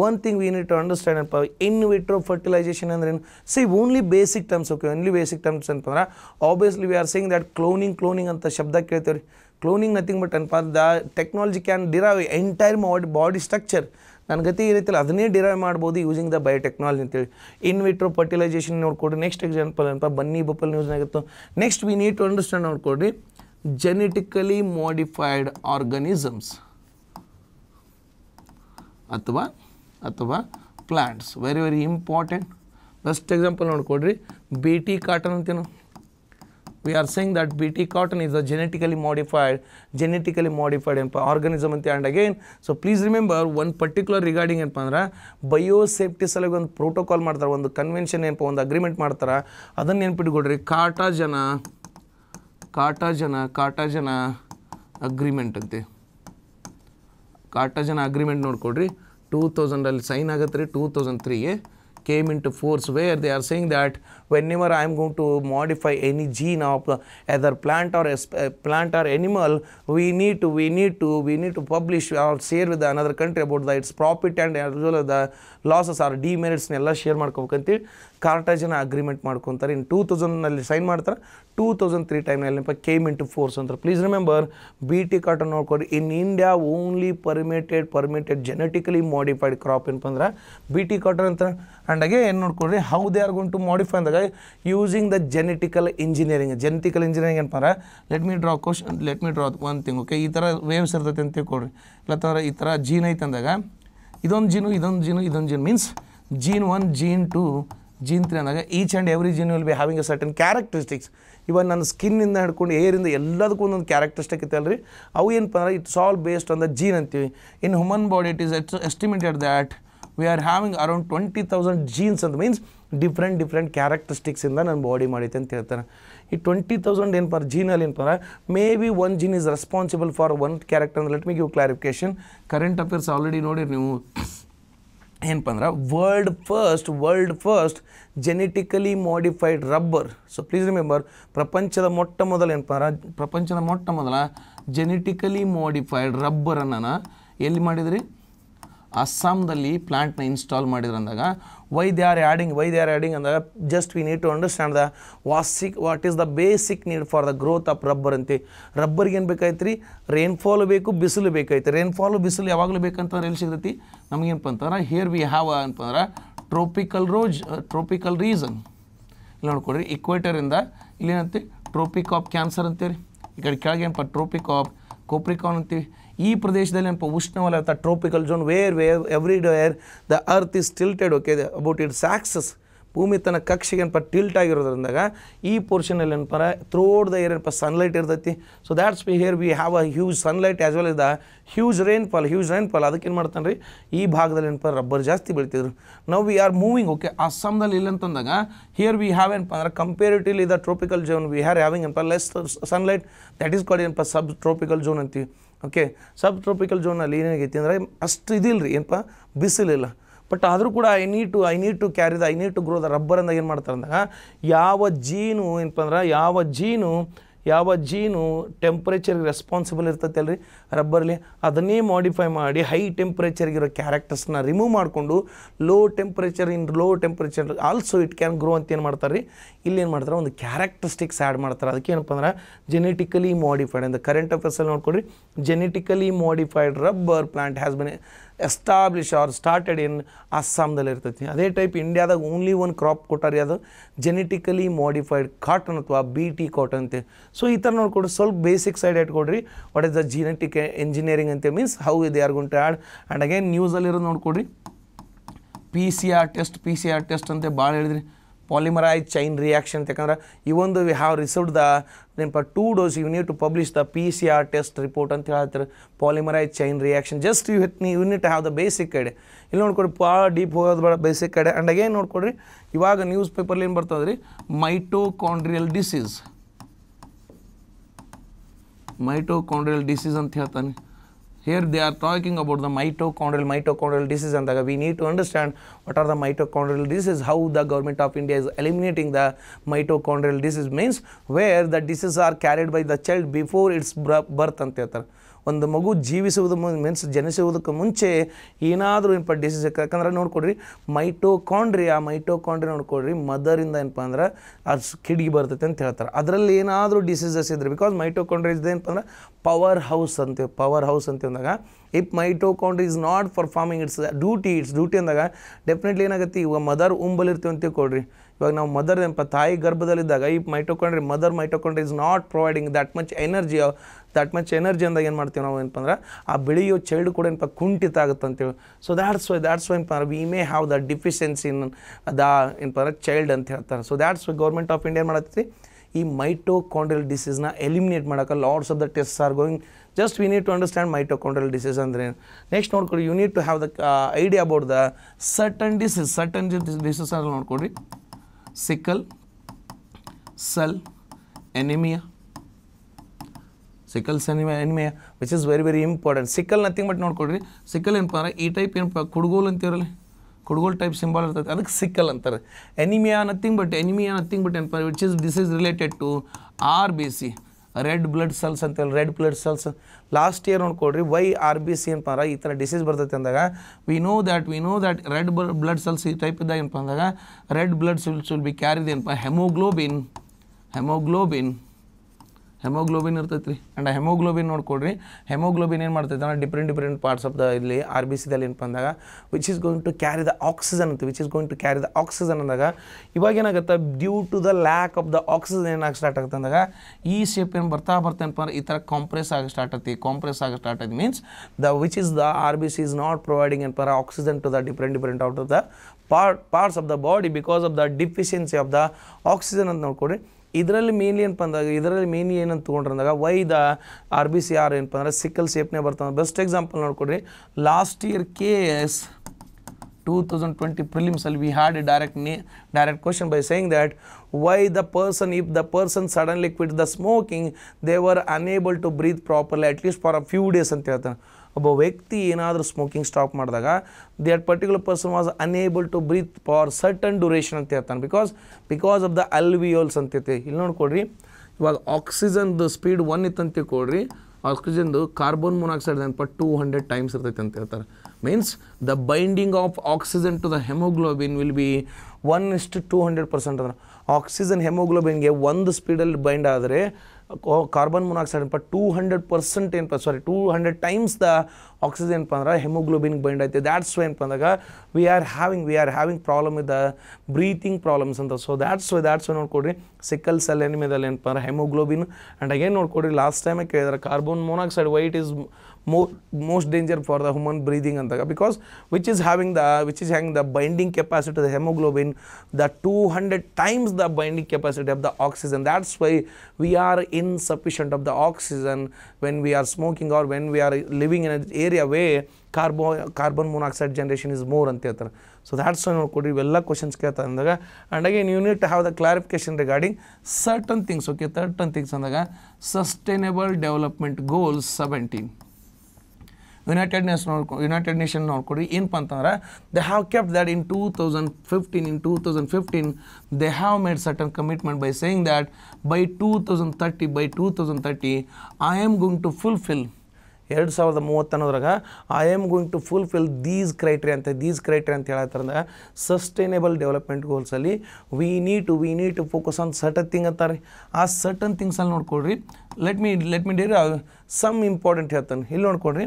[SPEAKER 1] one thing we need to understand ಏನಪ್ಪ ಇನ್ ವಿಟ್ರೋ ಫರ್ಟಿಲೈಸೇಷನ್ ಅಂದ್ರೆ ಏನು see only basic terms okay only basic terms ಅಂತಂದ್ರೆ obviously we are seeing that cloning cloning ಅಂತ ಶಬ್ದ ಕೇಳ್ತೇವೆ ರೀ ಕ್ಲೋನಿಂಗ್ ನಥಿಂಗ್ ಬಟ್ ಅನ್ಪ the technology can derive entire body structure ನನ್ನ ಗತಿ ಈ ರೀತಿಯಲ್ಲಿ ಅದನ್ನೇ ಡಿರೈವ್ ಮಾಡ್ಬೋದು ಯೂಸಿಂಗ್ ದ ಬಯೋಟೆಕ್ನಾಲಜಿ ಅಂತೇಳಿ ಇನ್ ವಿಟ್ರೋ ಫರ್ಟಿಲೈಸೇಷನ್ ನೋಡ್ಕೊಡ್ರಿ ನೆಕ್ಸ್ಟ್ ಎಕ್ಸಾಂಪಲ್ ಅಂತ ಬನ್ನಿ ಬಪ್ಪಲ್ ನ್ಯೂಸ್ ಆಗಿತ್ತು next we need to understand ನೋಡ್ಕೊಡ್ರಿ ಜೆನೆಟಿಕಲಿ ಮಾಡಿಫೈಡ್ ಆರ್ಗನಿಸಮ್ಸ್ ಅಥವಾ ಅಥವಾ plants very very important best example ನೋಡ್ಕೊಡ್ರಿ ಬಿ ಟಿ ಕಾಟನ್ ಅಂತೇನು we are saying that bt cotton is a genetically modified genetically modified organism and again so please remember one particular regarding ante andre bio safety sale protocol martara one convention ante one agreement martara adannu nenpidi kodri cartagena cartagena cartagena agreement ante cartagena agreement nodkolri 2000 alli sign agutre 2003 e came into force where they are saying that whenever I am going to modify any gene of either plant or eh, plant or animal, we need to we need to we need to publish or share with another country about the, its property and as well as the losses or ಡಿಮೆರಿಟ್ಸ್ನೆಲ್ಲ share ಮಾಡ್ಕೋಬೇಕಂತೇಳಿ Cartagena agreement ಮಾಡ್ಕೊತಾರೆ ಇನ್ನು two ತೌಸಂಡ್ನಲ್ಲಿ sign ಮಾಡ್ತಾರೆ two thousand three ಟೈಮ್ನಲ್ಲಿ came into force ಅಂತಾರೆ please remember B T cotton ನೋಡ್ಕೊಡಿ in India only permitted permitted genetically modified crop ಏನಪ್ಪ ಅಂದ್ರೆ ಬಿ ಟಿ ಕಾಟನ್ ಅಂತ ಆ್ಯಂಡ್ ಏನು ನೋಡ್ಕೊಡ್ರಿ how they are gone to modify ಅಂದಾಗ using the genetical engineering genetical engineering ಏನಪ್ಪಾರ let me draw question let me draw one thing okay ಈ ಥರ waves ಇರ್ತೈತೆ ಅಂತ ತಿಳ್ಕೊಡ್ರಿ ಇಲ್ಲ ಈ ಥರ ಜೀನ್ ಐತೆ ಅಂದಾಗ ಇದೊಂದು ಜೀನು ಇದೊಂದು ಜೀನು ಇದೊಂದು gene means gene one gene two gene three ಅಂದಾಗ each and every gene will be having a certain characteristics even ನನ್ನ ಸ್ಕಿನ್ನಿಂದ ಹಿಡ್ಕೊಂಡು ಏರಿಂದ ಎಲ್ಲದಕ್ಕೂ ಒಂದೊಂದು ಕ್ಯಾರೆಕ್ಟರಿಸ್ಟಿಕ್ ಇತ್ತಲ್ಲ ರೀ ಅವು ಏನಪ್ಪ ಅಂದ್ರೆ it's all based on the gene ಅಂತೀವಿ in human body it is it's estimated that we are having around twenty thousand genes ಅಂತ ಮೀನ್ಸ್ ಡಿಫ್ರೆಂಟ್ ಡಿಫ್ರೆಂಟ್ ಕ್ಯಾರೆಕ್ಟರಿಸ್ಟಿಕ್ಸಿಂದ ನನ್ನ ಬಾಡಿ ಮಾಡೈತೆ ಅಂತ ಹೇಳ್ತಾರೆ ಈ ಟ್ವೆಂಟಿ ತೌಸಂಡ್ ಏನಪ್ಪ ಜೀನಲ್ಲಿ ಏನಪ್ಪಾರ may be one gene is responsible for one character let me give clarification current affairs already ನೋಡಿರಿ ನೀವು ಏನಪ್ಪ ಅಂದ್ರೆ world first world first genetically modified rubber so please remember ಪ್ರಪಂಚದ ಮೊಟ್ಟ ಮೊದಲು ಏನಪ್ಪ ಪ್ರಪಂಚದ ಮೊಟ್ಟ ಮೊದಲ ಜೆನೆಟಿಕಲಿ ಮಾಡಿಫೈಡ್ ರಬ್ಬರನ್ನು ಎಲ್ಲಿ ಮಾಡಿದ್ರಿ ಅಸ್ಸಾಂದಲ್ಲಿ ಪ್ಲಾಂಟ್ನ ಇನ್ಸ್ಟಾಲ್ ಮಾಡಿದ್ರಂದಾಗ ಅಂದಾಗ why they are adding why they are adding ಅಂದಾಗ just we need to understand the basic what is the basic need for the growth of rubber ಅಂತೆ ರಬ್ಬರ್ಗೆ ಏನು ಬೇಕಾಯ್ತು ರೀ ರೈನ್ಫಾಲು ಬೇಕು ಬಿಸಿಲು ಬೇಕಾಯ್ತು ರೈನ್ಫಾಲು ಬಿಸಿಲು ಯಾವಾಗಲೂ ಬೇಕಂತಂದ್ರೆ ಎಲ್ಲಿ ಸಿಗ್ತೈತಿ ನಮಗೇನಪ್ಪ ಅಂತಂದ್ರೆ ಹಿಯರ್ ವಿ ಹ್ಯಾವ್ ಅಂತಂದ್ರೆ ಟ್ರೋಪಿಕಲ್ ರೋಜ್ ಟ್ರೋಪಿಕಲ್ ರೀಸನ್ ಇಲ್ಲಿ ನೋಡ್ಕೊಡ್ರಿ ಇಕ್ವೇಟರಿಂದ ಇಲ್ಲೇನಂತೆ ಟ್ರೋಪಿಕ್ ಆಫ್ ಕ್ಯಾನ್ಸರ್ ಅಂತೀರಿ ಈ ಕಡೆ ಕೆಳಗೆ ಏನಪ್ಪ ಟ್ರೋಪಿಕ್ ಆಫ್ ಕೋಪ್ರಿಕಾನ್ ಅಂತೀವಿ ಈ ಪ್ರದೇಶದಲ್ಲಿ ಏನಪ್ಪ ಉಷ್ಣವಲಯ ಅಥವಾ tropical zone where where every there the earth is tilted okay about its axis ಭೂಮಿ ತನ್ನ ಕಕ್ಷೆಗೆ ಏನಪ್ಪ ಟಿಲ್ಟ್ ಆಗಿರೋದ್ರಿಂದಾಗ ಈ ಪೋರ್ಷನಲ್ಲಿ ಏನಪ್ಪ ಥ್ರೋಡ್ ದ ಏರ್ ಏನಪ್ಪ ಸನ್ಲೈಟ್ ಇರ್ತೈತಿ so that's we here we have a huge sunlight as well is the huge rainfall huge rainfall ಏನು ಮಾಡ್ತಾನೆ ರೀ ಈ ಭಾಗದಲ್ಲಿ ಏನಪ್ಪ ರಬ್ಬರ್ ಜಾಸ್ತಿ ಬೆಳಿತಿದ್ರು ನಾವು ವಿ ಆರ್ ಮೂವಿಂಗ್ ಓಕೆ ಅಸ್ಸಾಂದಲ್ಲಿ ಇಲ್ಲ ಅಂತಂದಾಗ ಹಿಯರ್ ವಿ ಹ್ಯಾವ್ ಏನಪ್ಪ ಅಂದ್ರೆ comparatively the tropical zone we ಹ್ಯಾರ್ ಹ್ಯಾವಿಂಗ್ ಏನಪ್ಪ less sunlight that is called ಏನಪ್ಪ ಸಬ್ ಟ್ರೋಪಿಕಲ್ ಝೋನ್ ಅಂತೀವಿ ಓಕೆ ಸಬ್ ಟ್ರಾಪಿಕಲ್ ಝೋನಲ್ಲಿ ಏನಾಗೈತಿ ಅಂದರೆ ಅಷ್ಟು ಇದಿಲ್ಲ ರೀ ಏನಪ್ಪ ಬಿಸಿಲಿಲ್ಲ ಬಟ್ ಆದರೂ ಕೂಡ I need to I need to carry the I need to grow the rubber ಅಂದಾಗ ಏನು ಮಾಡ್ತಾರೆ ಅಂದಾಗ ಯಾವ ಜೀನು ಏನಪ್ಪ ಅಂದ್ರೆ ಯಾವ ಜೀನು ಯಾವ ಜೀನು ಟೆಂಪ್ರೇಚರ್ಗೆ ರೆಸ್ಪಾನ್ಸಿಬಲ್ ರೀ ರಬ್ಬರ್ಲಿ ಅದನ್ನೇ ಮಾಡಿಫೈ ಮಾಡಿ ಹೈ ಟೆಂಪ್ರೇಚರ್ಗಿರೋ ಕ್ಯಾರೆಕ್ಟರ್ಸ್ನ ರಿಮೂವ್ ಮಾಡಿಕೊಂಡು low temperature in low temperature also it can grow ಅಂತ ಏನು ಮಾಡ್ತಾರೆ ರೀ ಇಲ್ಲೇನು ಮಾಡ್ತಾರೆ ಒಂದು ಕ್ಯಾರೆಕ್ಟರಿಸ್ಟಿಕ್ಸ್ ಆ್ಯಡ್ ಮಾಡ್ತಾರೆ ಅದಕ್ಕೆ ಏನಪ್ಪ ಅಂದ್ರೆ ಜೆನೆಟಿಕಲಿ ಮಾಡಿಫೈಡ್ ಅಂದರೆ ಕರೆಂಟ್ ಅಫೇರ್ಸಲ್ಲಿ ನೋಡ್ಕೊಳ್ರಿ genetically modified rubber plant has been establish or started in ಅಸ್ಸಾಂದಲ್ಲಿ ಇರ್ತೈತಿ ಅದೇ ಟೈಪ್ ಇಂಡಿಯಾದಾಗ ಓನ್ಲಿ ಒನ್ ಕ್ರಾಪ್ ಕೊಟ್ಟಾರಿ ಅದು ಜೆನೆಟಿಕಲಿ ಮಾಡಿಫೈಡ್ ಕಾಟನ್ ಅಥವಾ ಬಿ ಟಿ ಕಾಟನ್ ಅಂತೆ ಸೊ ಈ ಥರ ನೋಡ್ಕೊಡ್ರಿ ಸ್ವಲ್ಪ ಬೇಸಿಕ್ ಸೈಡ್ ಇಟ್ಕೊಡ್ರಿ what is the genetic engineering ಅಂತೆ ಮೀನ್ಸ್ ಹೌ ಇದು ಯಾರು ಗುಂಟು ಆ್ಯಡ್ ಆ್ಯಂಡ್ ಅಗೇನ್ ನ್ಯೂಸಲ್ಲಿರೋದು ನೋಡ್ಕೊಡ್ರಿ P C R test P C R test ಅಂತೆ ಭಾಳ ಹೇಳಿದ್ರಿ ಪಾಲಿಮರೈಸ್ ಚೈನ್ ರಿಯಾಕ್ಷನ್ ಯಾಕಂದ್ರೆ ಈ ಒಂದು ವಿ ಹ್ಯಾವ್ ರಿಸೀವ್ಡ್ ದ ನೆನಪ two dose you need to publish the P C R test report ಅಂತ ಹೇಳ್ತಾರೆ polymerise chain reaction just you hit you need have the basic ಕಡೆ ಇಲ್ಲಿ ನೋಡ್ಕೊಡಿ ಭಾಳ ಡೀಪ್ ಹೋಗೋದು ಬೇಡ ಬೇಸಿಕ್ ಕಡೆ ಆ್ಯಂಡ್ ಅಗೇನ್ ನೋಡ್ಕೊಡ್ರಿ ಇವಾಗ ನ್ಯೂಸ್ ಪೇಪರ್ಲಿ ಏನು ಬರ್ತದೆ ರೀ ಮೈಟೋಕಾಂಡ್ರಿಯಲ್ ಡಿಸೀಸ್ ಮೈಟೋಕಾಂಡ್ರಿಯಲ್ ಡಿಸೀಸ್ ಅಂತ ಹೇಳ್ತಾನೆ Here they are talking about the mitochondrial, mitochondrial disease and the, we need to understand what are the mitochondrial disease, how the government of India is eliminating the mitochondrial disease means where the diseases are carried by the child before its birth. ಒಂದು ಮಗು ಜೀವಿಸುವುದು means ಜನಿಸುವುದಕ್ಕೆ ಮುಂಚೆ ಏನಾದರೂ ಏನಪ್ಪ disease ಯಾಕಂದ್ರೆ ನೋಡ್ಕೊಡ್ರಿ ಕಾಂಡ್ರಿ ಆ ಮೈಟೋಕಾಂಡ್ರಿ ನೋಡ್ಕೊಡ್ರಿ ಮದರಿಂದ ಏನಪ್ಪ ಅಂದ್ರೆ ಅದು ಕಿಡಿಗೆ ಬರ್ತೈತೆ ಅಂತ ಹೇಳ್ತಾರೆ ಅದರಲ್ಲಿ ಏನಾದರೂ ಡಿಸೀಸಸ್ ಇದ್ರೆ ಬಿಕಾಸ್ ಮೈಟೋಕಾಂಡ್ರಿ ಇಸ್ ಏನಪ್ಪ ಅಂದ್ರೆ ಪವರ್ ಹೌಸ್ ಅಂತೀವಿ ಪವರ್ ಹೌಸ್ ಅಂತ ಅಂದಾಗ ಇಫ್ ಕಾಂಡ್ರಿ is not performing its duty its duty ಅಂದಾಗ ಡೆಫಿನೆಟ್ಲಿ ಏನಾಗುತ್ತೆ ಇವಾಗ ಮದರ್ ಉಂಬಲಿರ್ತೀವಿ ಅಂತ ಕೊಡ್ರಿ ಇವಾಗ ನಾವು ಮದರ್ ಏನಪ್ಪ ತಾಯಿ ಗರ್ಭದಲ್ಲಿದ್ದಾಗ ಈ mitochondria mother mitochondria is not providing that much energy that much energy ಅಂದಾಗ ಏನು ಮಾಡ್ತೀವಿ ನಾವು ಏನಪ್ಪ ಅಂದ್ರೆ ಆ ಬೆಳೆಯೋ ಚೈಲ್ಡ್ ಕೂಡ ಏನಪ್ಪ ಕುಂಠಿತ ಆಗುತ್ತೆ ಅಂತೇಳಿ so that's why that's why ಏನಪ್ಪ we may have the deficiency in the ಏನಪ್ಪ ಅಂದ್ರೆ ಚೈಲ್ಡ್ ಅಂತ ಹೇಳ್ತಾರೆ so that's why government of India ಮಾಡತ್ತಿ ಈ ಮೈಟೋಕಾಂಡ್ರಿಯಲ್ ಡಿಸೀಸ್ನ ಎಲಿಮಿನೇಟ್ ಮಾಡೋಕ್ಕೆ lots of the test are going just we need to understand mitochondrial disease ಅಂದ್ರೆ ನೆಕ್ಸ್ಟ್ ನೋಡ್ಕೊಡಿ you need to have the idea about the certain disease certain disease ಅಂದ್ರೆ ನೋಡ್ಕೊಡಿ sickle ಸಲ್ anemia sickle anaemia anaemia which is very very important sickle nothing but ನೋಡ್ಕೊಳ್ರಿ sickle ಏನಪ್ಪ ಈ type ಏನಪ್ಪ ಕುಡ್ಗೋಲ್ ಅಂತೀರಲ್ಲ ಕುಡ್ಗೋಲ್ type symbol ಇರ್ತದೆ ಅದಕ್ಕೆ ಸಿಕ್ಕಲ್ ಅಂತಾರೆ anaemia nothing but anaemia nothing but ಏನಪ್ಪ which is this is related to R B C red blood cells ಅಂತೇಳಿ red blood cells last year ನೋಡ್ಕೊಡ್ರಿ ವೈ ಆರ್ ಬಿ ಸಿ ಏನಪ್ಪ ಅಂದ್ರೆ ಈ ಥರ ಡಿಸೀಸ್ ಬರ್ತೈತೆ ಅಂದಾಗ we know that we know that red blood cells ಈ type ಇದ್ದಾಗ ಏನಪ್ಪ ಅಂದಾಗ red blood cells will be carried ಏನಪ್ಪ ಹೆಮೋಗ್ಲೋಬಿನ್ ಹೆಮೋಗ್ಲೋಬಿನ್ ಹೆಮೋಗ್ಲೋಬಿನ್ ಇರ್ತೈತೆ ರೀ ಆ್ಯಂಡ್ ಹೆಮೋಗ್ಲೋಬಿನ್ ನೋಡ್ಕೊಡ್ರಿ ಹೆಮೋಗ್ಲೋಬಿನ್ ಏನು ಮಾಡ್ತೈತೆ ಅಂದ್ರೆ different different parts of the ಇಲ್ಲಿ ಆರ್ ಬಿ ಸಿದಲ್ಲಿ ಏನು ಬಂದಾಗ which is going to carry the oxygen ಅಂತ which is going to carry the oxygen ಅಂದಾಗ ಇವಾಗ ಏನಾಗುತ್ತೆ due to the lack of the oxygen ಏನಾಗಿ ಸ್ಟಾರ್ಟ್ ಆಗುತ್ತೆ ಅಂದಾಗ e ಈ ಶೇಪ್ ಏನು ಬರ್ತಾ ಬರ್ತೇನಪ್ಪ ಅಂದ್ರೆ ಈ ಥರ ಕಾಂಪ್ರೆಸ್ ಆಗಿ ಸ್ಟಾರ್ಟ್ ಆಗ್ತಿ ಕಾಂಪ್ರೆಸ್ ಆಗಿ ಸ್ಟಾರ್ಟ್ ಆಗಿ means the which is the R B C is not providing ಏನಪ್ಪ oxygen to the different different out of the part parts of the body because of the deficiency of the oxygen ಅಂತ ನೋಡ್ಕೊಡ್ರಿ ಇದರಲ್ಲಿ mainly ಏನಪ್ಪ ಅಂದಾಗ ಇದರಲ್ಲಿ main ಏನಂತ ತೊಗೊಂಡ್ರಂದಾಗ why the R B C are ಏನಪ್ಪ ಅಂದರೆ ಸಿಕ್ಕಲ್ ಸೇಫ್ನೇ ಬರ್ತದೆ ಬೆಸ್ಟ್ ಎಕ್ಸಾಂಪಲ್ ನೋಡ್ಕೊಡ್ರಿ last year K S two thousand twenty ಪ್ರಿಲಿಮ್ಸಲ್ಲಿ ವಿ ಹ್ಯಾಡ್ ಎ ಡೈರೆಕ್ಟ್ ನೀ direct question by saying that why the person if the person suddenly quit the smoking they were unable to breathe properly at least for a few days ಅಂತ ಹೇಳ್ತಾನೆ ಒಬ್ಬ ವ್ಯಕ್ತಿ ಏನಾದರೂ smoking stop ಮಾಡಿದಾಗ that particular person was unable to breathe for certain duration ಅಂತ ಹೇಳ್ತಾನೆ because because of the alveoles ಅಂತೈತಿ ಇಲ್ಲಿ ನೋಡ್ಕೊಡ್ರಿ ಇವಾಗ ಆಕ್ಸಿಜನ್ದು ಸ್ಪೀಡ್ ಒನ್ ಇತ್ತಂತ ತಿಳ್ಕೊಡ್ರಿ ಆಕ್ಸಿಜನ್ದು ಕಾರ್ಬನ್ ಮೊನಾಕ್ಸೈಡ್ ಅನ್ಪ ಟೂ ಹಂಡ್ರೆಡ್ ಟೈಮ್ಸ್ ಇರ್ತೈತೆ ಅಂತ ಹೇಳ್ತಾರೆ means the binding of oxygen to the haemoglobin will be one ಇಷ್ಟು ಟೂ ಹಂಡ್ರೆಡ್ ಪರ್ಸೆಂಟ್ ಅಂದ್ರೆ ಆಕ್ಸಿಜನ್ ಹೆಮೋಗ್ಲೋಬಿನ್ಗೆ ಒಂದು ಸ್ಪೀಡಲ್ಲಿ ಬೈಂಡ್ ಆದರೆ ಕಾರ್ಬನ್ ಮೊನಾಕ್ಸೈಡ್ ಏನಪ್ಪ ಟೂ ಹಂಡ್ರೆಡ್ ಪರ್ಸೆಂಟ್ ಏನಪ್ಪ sorry two hundred times the oxygen ಏನಪ್ಪ ಅಂದ್ರೆ ಹೆಮೋಗ್ಲೋಬಿನ್ ಬೈಂಡ್ ಆಯ್ತು ದ್ಯಾಟ್ಸ್ ವೈ ಏನಪ್ಪ ಅಂದಾಗ we are having we are having problem the breathing problems ಅಂತ so that's why that's why ನೋಡ್ಕೊಡ್ರಿ ಸಿಕ್ಕಲ್ ಸೆಲ್ ಎನಿಮಿದಲ್ಲಿ ಏನಪ್ಪ ಅಂದ್ರೆ ಹೆಮೋಗ್ಲೋಬಿನ್ ಆ್ಯಂಡ್ ಅಗೇನ್ ನೋಡ್ಕೊಡ್ರಿ ಲಾಸ್ಟ್ ಟೈಮೇ ಕೇಳಿದ್ರೆ ಕಾರ್ಬನ್ ಮೊನಾಕ್ಸೈಡ್ ವೈಟ್ ಇಸ್ ಮೋ most danger for the human breathing ಅಂತಾಗ because which is having the which is having the binding capacity the haemoglobin the two hundred times the binding capacity of the oxygen that's why we are in insufficient of the oxygen when we are smoking or when we are living in area where ಕಾರ್ಬೋ carbon monoxide generation is more ಅಂತ ಹೇಳ್ತಾರೆ so that's why ನೋಡ್ಕೊಡಿ ಇವೆಲ್ಲ questions ಕೇಳ್ತಾರೆ ಅಂದಾಗ and again you need have the clarification regarding certain things okay certain things ಅಂದಾಗ sustainable development goals seventeen United Nation ನೋಡ್ಕೊ United Nation ನೋಡ್ಕೊಡಿ ಏನಪ್ಪ ಅಂತಂದ್ರೆ they have kept that in two thousand fifteen in two thousand fifteen they have made certain commitment by saying that by two thousand thirty by two thousand thirty I am going to fulfil ಎರಡು ಸಾವಿರದ ಮೂವತ್ತನ್ನೋದ್ರಾಗ I am going to fulfil these criteria ಅಂತ these criteria ಅಂತ ಹೇಳತ್ತಂದ್ರೆ sustainable development ಗೋಲ್ಸಲ್ಲಿ we need to we need to focus on certain thing ಅಂತಾರೆ ಆ certain ಥಿಂಗ್ಸಲ್ಲಿ ನೋಡ್ಕೊಳ್ರಿ ಲೆಟ್ ಮೀ ಲೆಟ್ ಮಿ ಡೇರಿ ಸಮ್ ಇಂಪಾರ್ಟೆಂಟ್ ಹೇಳ್ತಾನೆ ಇಲ್ಲಿ ನೋಡ್ಕೊಳ್ರಿ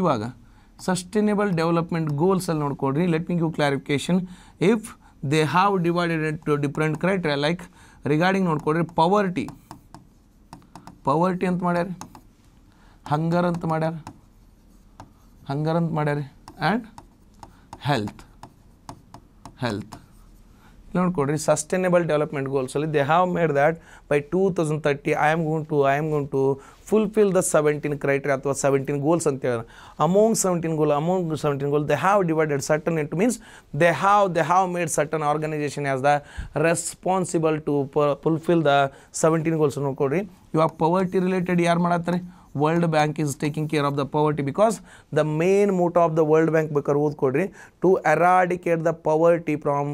[SPEAKER 1] ಇವಾಗ ಸಸ್ಟೈನೇಬಲ್ ಡೆವಲಪ್ಮೆಂಟ್ ಗೋಲ್ಸಲ್ಲಿ ನೋಡ್ಕೊಡ್ರಿ let me give clarification if they have divided to different criteria like regarding ನೋಡ್ಕೊಡ್ರಿ ಪವರ್ಟಿ ಪವರ್ಟಿ ಅಂತ ಮಾಡ್ಯಾರ ಹಂಗರ್ ಅಂತ ಮಾಡ್ಯಾರ ಹಂಗರ್ ಅಂತ ಮಾಡ್ಯಾರ ಆ್ಯಂಡ್ ಹೆಲ್ತ್ ಹೆಲ್ತ್ ನೋಡ್ಕೊಳ್್ರಿ ಸಸ್ಟೈನಬಲ್ ಡೆವೆಲಪ್ಮೆಂಟ್ ಗೋಲ್ಸ್ ಅಲ್ಲಿ they have made that by 2030 I am going to I am going to fulfil the 17 criteria ಅಥವಾ 17 ಗೋಲ್ಸ್ ಅಂತ ಹೇಳಿದ್ರು among 17 goal among 17 goal they have divided certain it means they have they have made certain organisation as the responsible to fulfil the 17 goals ನೋಡ್ಕೊಳ್್ರಿ ಯುಆ poverty related ಯಾರ್ ಮಾಡಾತರಿ World bank is taking care of the poverty because the main motto of the World Bank ಬೇಕರು ನೋಡ್ಕೊಳ್್ರಿ to eradicate the poverty from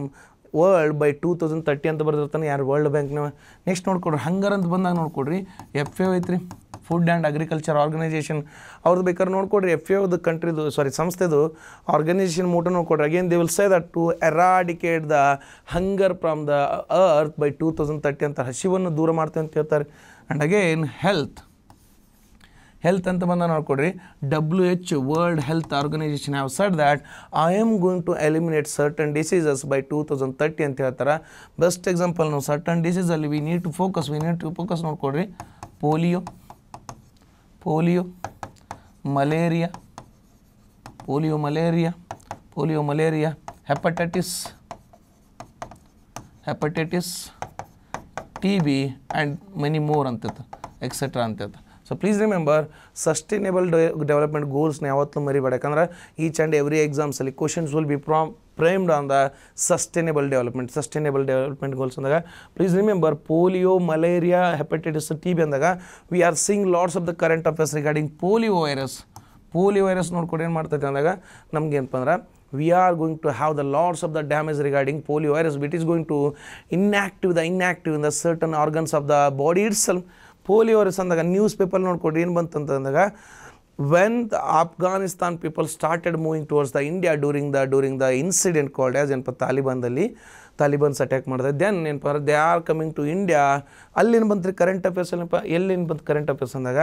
[SPEAKER 1] world by two thousand thirty ಅಂತ ಬರ್ದಿರ್ತಾನೆ ಯಾರು world ಬ್ಯಾಂಕ್ನ ನೆಕ್ಸ್ಟ್ ನೋಡ್ಕೊಡ್ರಿ ಅಂತ ಬಂದಾಗ ನೋಡ್ಕೊಡ್ರಿ ಎಫ್ ಎ ಐತ್ರಿ ಫುಡ್ ಆ್ಯಂಡ್ ಅಗ್ರಿಕಲ್ಚರ್ ಆರ್ಗನೈಸೇಷನ್ ಅವ್ರದ್ದು ಬೇಕಾದ್ರೆ ನೋಡ್ಕೊಡ್ರಿ ಎಫ್ ಎದು ಕಂಟ್ರಿದು ಸಾರಿ ಸಂಸ್ಥೆದು ಆರ್ಗನೈಸೇಷನ್ ಮೂಟ ನೋಡ್ಕೊಡ್ರಿ again they will say that to eradicate the hunger from the earth by two thousand thirty ಅಂತ ಹಸಿವನ್ನು ದೂರ ಮಾಡ್ತೇವೆ ಅಂತ ಹೇಳ್ತಾರೆ ಆ್ಯಂಡ್ ಅಗೇನ್ ಹೆಲ್ತ್ ಹೆಲ್ತ್ ಅಂತ ಬಂದ ನೋಡ್ಕೊಡ್ರಿ W H World Health Organisation have said that I am going to eliminate certain diseases by two thousand thirty ಅಂತ ಹೇಳ್ತಾರೆ ಬೆಸ್ಟ್ ಎಕ್ಸಾಂಪಲ್ ನಾವು ಸರ್ಟನ್ ಡಿಸೀಸಲ್ಲಿ we need to focus we need to focus ನೋಡ್ಕೊಡ್ರಿ polio polio malaria polio malaria polio malaria hepatitis hepatitis T B and many more ಅಂತ etcetera ಅಂತೈತೆ so please remember sustainable development ಗೋಲ್ಸ್ನ ಯಾವತ್ತೂ ಮರಿಬೇಡ ಯಾಕಂದ್ರೆ each and every ಎಕ್ಸಾಮ್ಸಲ್ಲಿ questions will be ಪ್ರಾಮ್ primed on the sustainable development sustainable development goals ಅಂದಾಗ please remember polio malaria hepatitis T B ಅಂದಾಗ we are seeing lots of the current affairs regarding polio virus polio virus ನೋಡ್ಕೊಂಡು ಏನು ಮಾಡ್ತೈತೆ ಅಂದಾಗ ನಮ್ಗೆ ಏನಪ್ಪ ಅಂದ್ರೆ we are going to have the lots of the damage regarding polio virus but is going to inactive the inactive in the certain organs of the body it's polio ಪೋಲಿ ಅಂದಾಗ newspaper ನೋಡ್ಕೊಡಿ ಏನು ಬಂತಂತಂದಾಗ when the Afghanistan people started moving towards the India during the during the incident called as ಏನಪ್ಪ ತಾಲಿಬಾನ್ದಲ್ಲಿ Talibans attack ಮಾಡಿದೆ then ಏನಪ್ಪ they are coming to India ಅಲ್ಲಿನ ಬಂತು ಕರೆಂಟ್ ಅಫೇರ್ಸ್ ಏನಪ್ಪ ಎಲ್ಲಿನ ಬಂತು ಕರೆಂಟ್ ಅಫೇರ್ಸ್ ಅಂದಾಗ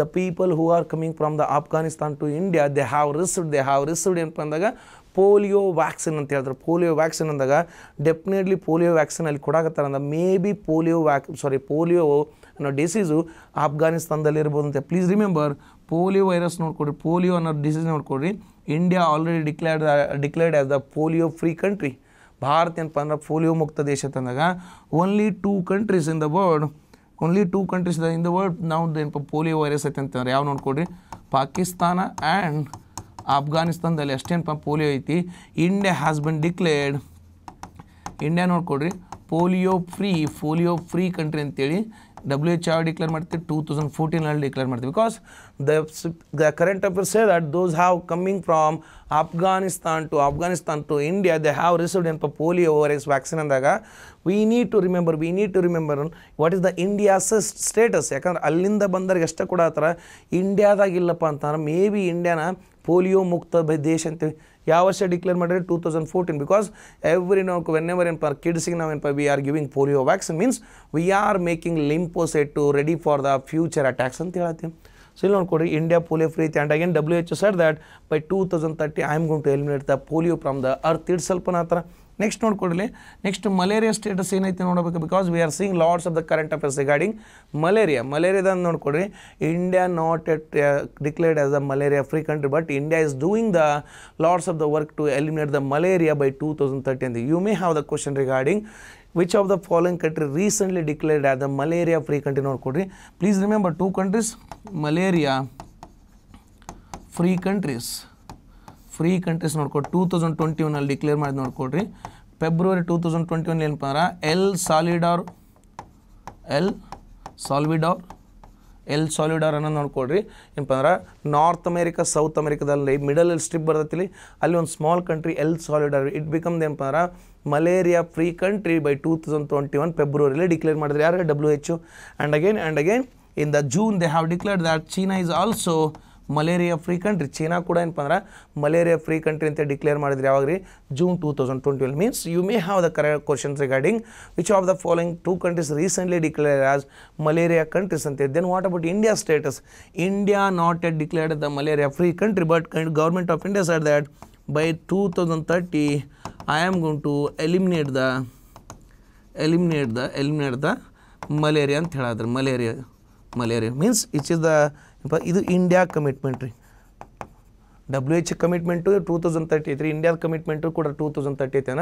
[SPEAKER 1] the people who are coming from the Afghanistan to India they have received they have received ಏನಪ್ಪ ಅಂದಾಗ ಪೋಲಿಯೋ ವ್ಯಾಕ್ಸಿನ್ ಅಂತ ಹೇಳ್ತಾರೆ ಪೋಲಿಯೋ ವ್ಯಾಕ್ಸಿನ್ ಅಂದಾಗ ಡೆಫಿನೆಟ್ಲಿ ಪೋಲಿಯೋ ವ್ಯಾಕ್ಸಿನ್ ಅಲ್ಲಿ ಕೊಡಾಕತ್ತಾರ ಮೇ ಬಿ ಪೋಲಿಯೋ ವ್ಯಾಕ್ ಸಾರಿ ಪೋಲಿಯೋ ಅನ್ನೋ ಡಿಸೀಸು ಇರ್ಬೋದು ಅಂತ ಪ್ಲೀಸ್ ರಿಮೆಂಬರ್ ಪೋಲಿಯೋ ವೈರಸ್ ನೋಡ್ಕೊಡ್ರಿ ಪೋಲಿಯೋ ಅನ್ನೋ ಡಿಸೀಸ್ ನೋಡ್ಕೊಡ್ರಿ India already declared declared as the polio free country Bharat ಏನಪ್ಪ ಅಂದ್ರೆ ಪೋಲಿಯೋ ಮುಕ್ತ ದೇಶ ತಂದಾಗ only two countries in the world only two countries in the world ನಾವು ಏನಪ್ಪ ಪೋಲಿಯೋ ವೈರಸ್ ಐತೆ ಅಂತಂದ್ರೆ ಯಾವ ನೋಡ್ಕೊಡ್ರಿ ಪಾಕಿಸ್ತಾನ ಆ್ಯಂಡ್ ಆಫ್ಘಾನಿಸ್ತಾನದಲ್ಲಿ ಅಷ್ಟೇನಪ್ಪ ಪೋಲಿಯೋ ಐತಿ India has been declared India ನೋಡ್ಕೊಡ್ರಿ polio free polio free country ಅಂತೇಳಿ ಡಬ್ಲ್ಯೂ ಎಚ್ ಆರ್ ಡಿಕ್ಲೇರ್ ಮಾಡ್ತೀವಿ ಟೂ ತೌಸಂಡ್ ಫೋರ್ಟೀನಲ್ಲಿ ಡಿಕ್ಲೇರ್ ಮಾಡ್ತೀವಿ because the the current affairs say that those have coming from Afghanistan to Afghanistan to India they have received an polio over S vaccine ಅಂದಾಗ we need to remember we need to remember what is the India's status ಯಾಕಂದ್ರೆ ಅಲ್ಲಿಂದ ಬಂದವ್ರಿಗೆ ಎಷ್ಟೇ ಕೂಡ ಆ ಥರ ಇಂಡ್ಯಾದಾಗಿಲ್ಲಪ್ಪ ಅಂತಂದ್ರೆ ಮೇ ಬಿ ಇಂಡಿಯಾನ ಪೋಲಿಯೋ ಮುಕ್ತ ಬೈ ದೇಶ ಅಂತೇಳಿ ಯಾವ ವರ್ಷ ಡಿಕ್ಲೇರ್ ಮಾಡಿದ್ರೆ two thousand fourteen because every no whenever ಪಾರ್ ಕಿಡ್ಸಿಗೆ ನಾವು ಪರ್ we are giving polio vaccine means we are making to ready for the future attacks ಅಂತ ಹೇಳ್ತೀವಿ ಸೊ ಇಲ್ಲಿ ನೋಡ್ಕೊಡಿ ಇಂಡಿಯಾ ಪೋಲಿಯೋ ಫ್ರೀ ಐತಿ ಆ್ಯಂಡ್ ಅಗೇನ್ ಡಬ್ಲ್ಯೂ ಎಚ್ ಸರ್ that by two thousand thirty I am gonna to eliminate the polio from the earth it's ಸ್ವಲ್ಪ ಆ ಥರ ನೆಕ್ಸ್ಟ್ ನೋಡ್ಕೊಳ್ಳಿ ನೆಕ್ಸ್ಟ್ ಮಲೇರಿಯಾ ಸ್ಟೇಟಸ್ ಏನೈತೆ ನೋಡಬೇಕು because we are seeing lots of the current affairs regarding malaria ಮಲೇರಿಯಾದ ನೋಡ್ಕೊಡ್ರಿ India not yet declared as a malaria free country but India is doing the lots of the work to eliminate the malaria by two thousand thirty ಅಂತ you may have the question regarding which of the following country recently declared ಆದ malaria free country ನೋಡ್ಕೊಡ್ರಿ please remember two countries malaria free countries free countries ನೋಡ್ಕೊಡಿ two thousand twenty ಅಲ್ಲಿ declare ಮಾಡಿ ನೋಡ್ಕೊಡ್ರಿ February two thousand twenty one ಏನಪ್ಪ ಅಂದ್ರೆ El Salvador El Salvador El Salvador ಅನ್ನೋ ನೋಡ್ಕೊಡ್ರಿ ಏನಪ್ಪ ಅಂದ್ರೆ ನಾರ್ತ್ ಅಮೇರಿಕಾ ಸೌತ್ ಅಮೇರಿಕಾದಲ್ಲಿ ಮಿಡಲ್ ಅಲ್ಲಿ ಸ್ಟ್ರಿಪ್ ಬರ್ತೈತಿಲಿ ಅಲ್ಲಿ ಒಂದು small country El Salvador it become ಏನಪ್ಪ ಅಂದ್ರೆ malaria free country by two thousand twenty one ಫೆಬ್ರವರಿಲಿ ಡಿಕ್ಲೇರ್ ಮಾಡಿದ್ರು ಯಾರು W H and again and again in the June they have declared that China is also malaria free country China ಕೂಡ ಏನಪ್ಪ ಅಂದ್ರೆ malaria free country ಅಂತ declare ಮಾಡಿದ್ರೆ ಯಾವಾಗ ರೀ June two thousand one means you may have the correct question regarding which of the following two countries recently declare as malaria countries ಅಂತ then what about India status India not yet declared the malaria free country but government of India said that by two thousand thirty I am gonna to eliminate the eliminate the eliminate the malaria ಅಂತ ಹೇಳಿದ್ರೆ malaria malaria means which is the ಇದು India commitment ರೀ W H commitment two thousand thirty ಐತ್ರಿ ಇಂಡಿಯಾದ commitment ಕೂಡ two thousand thirty ಐತೆ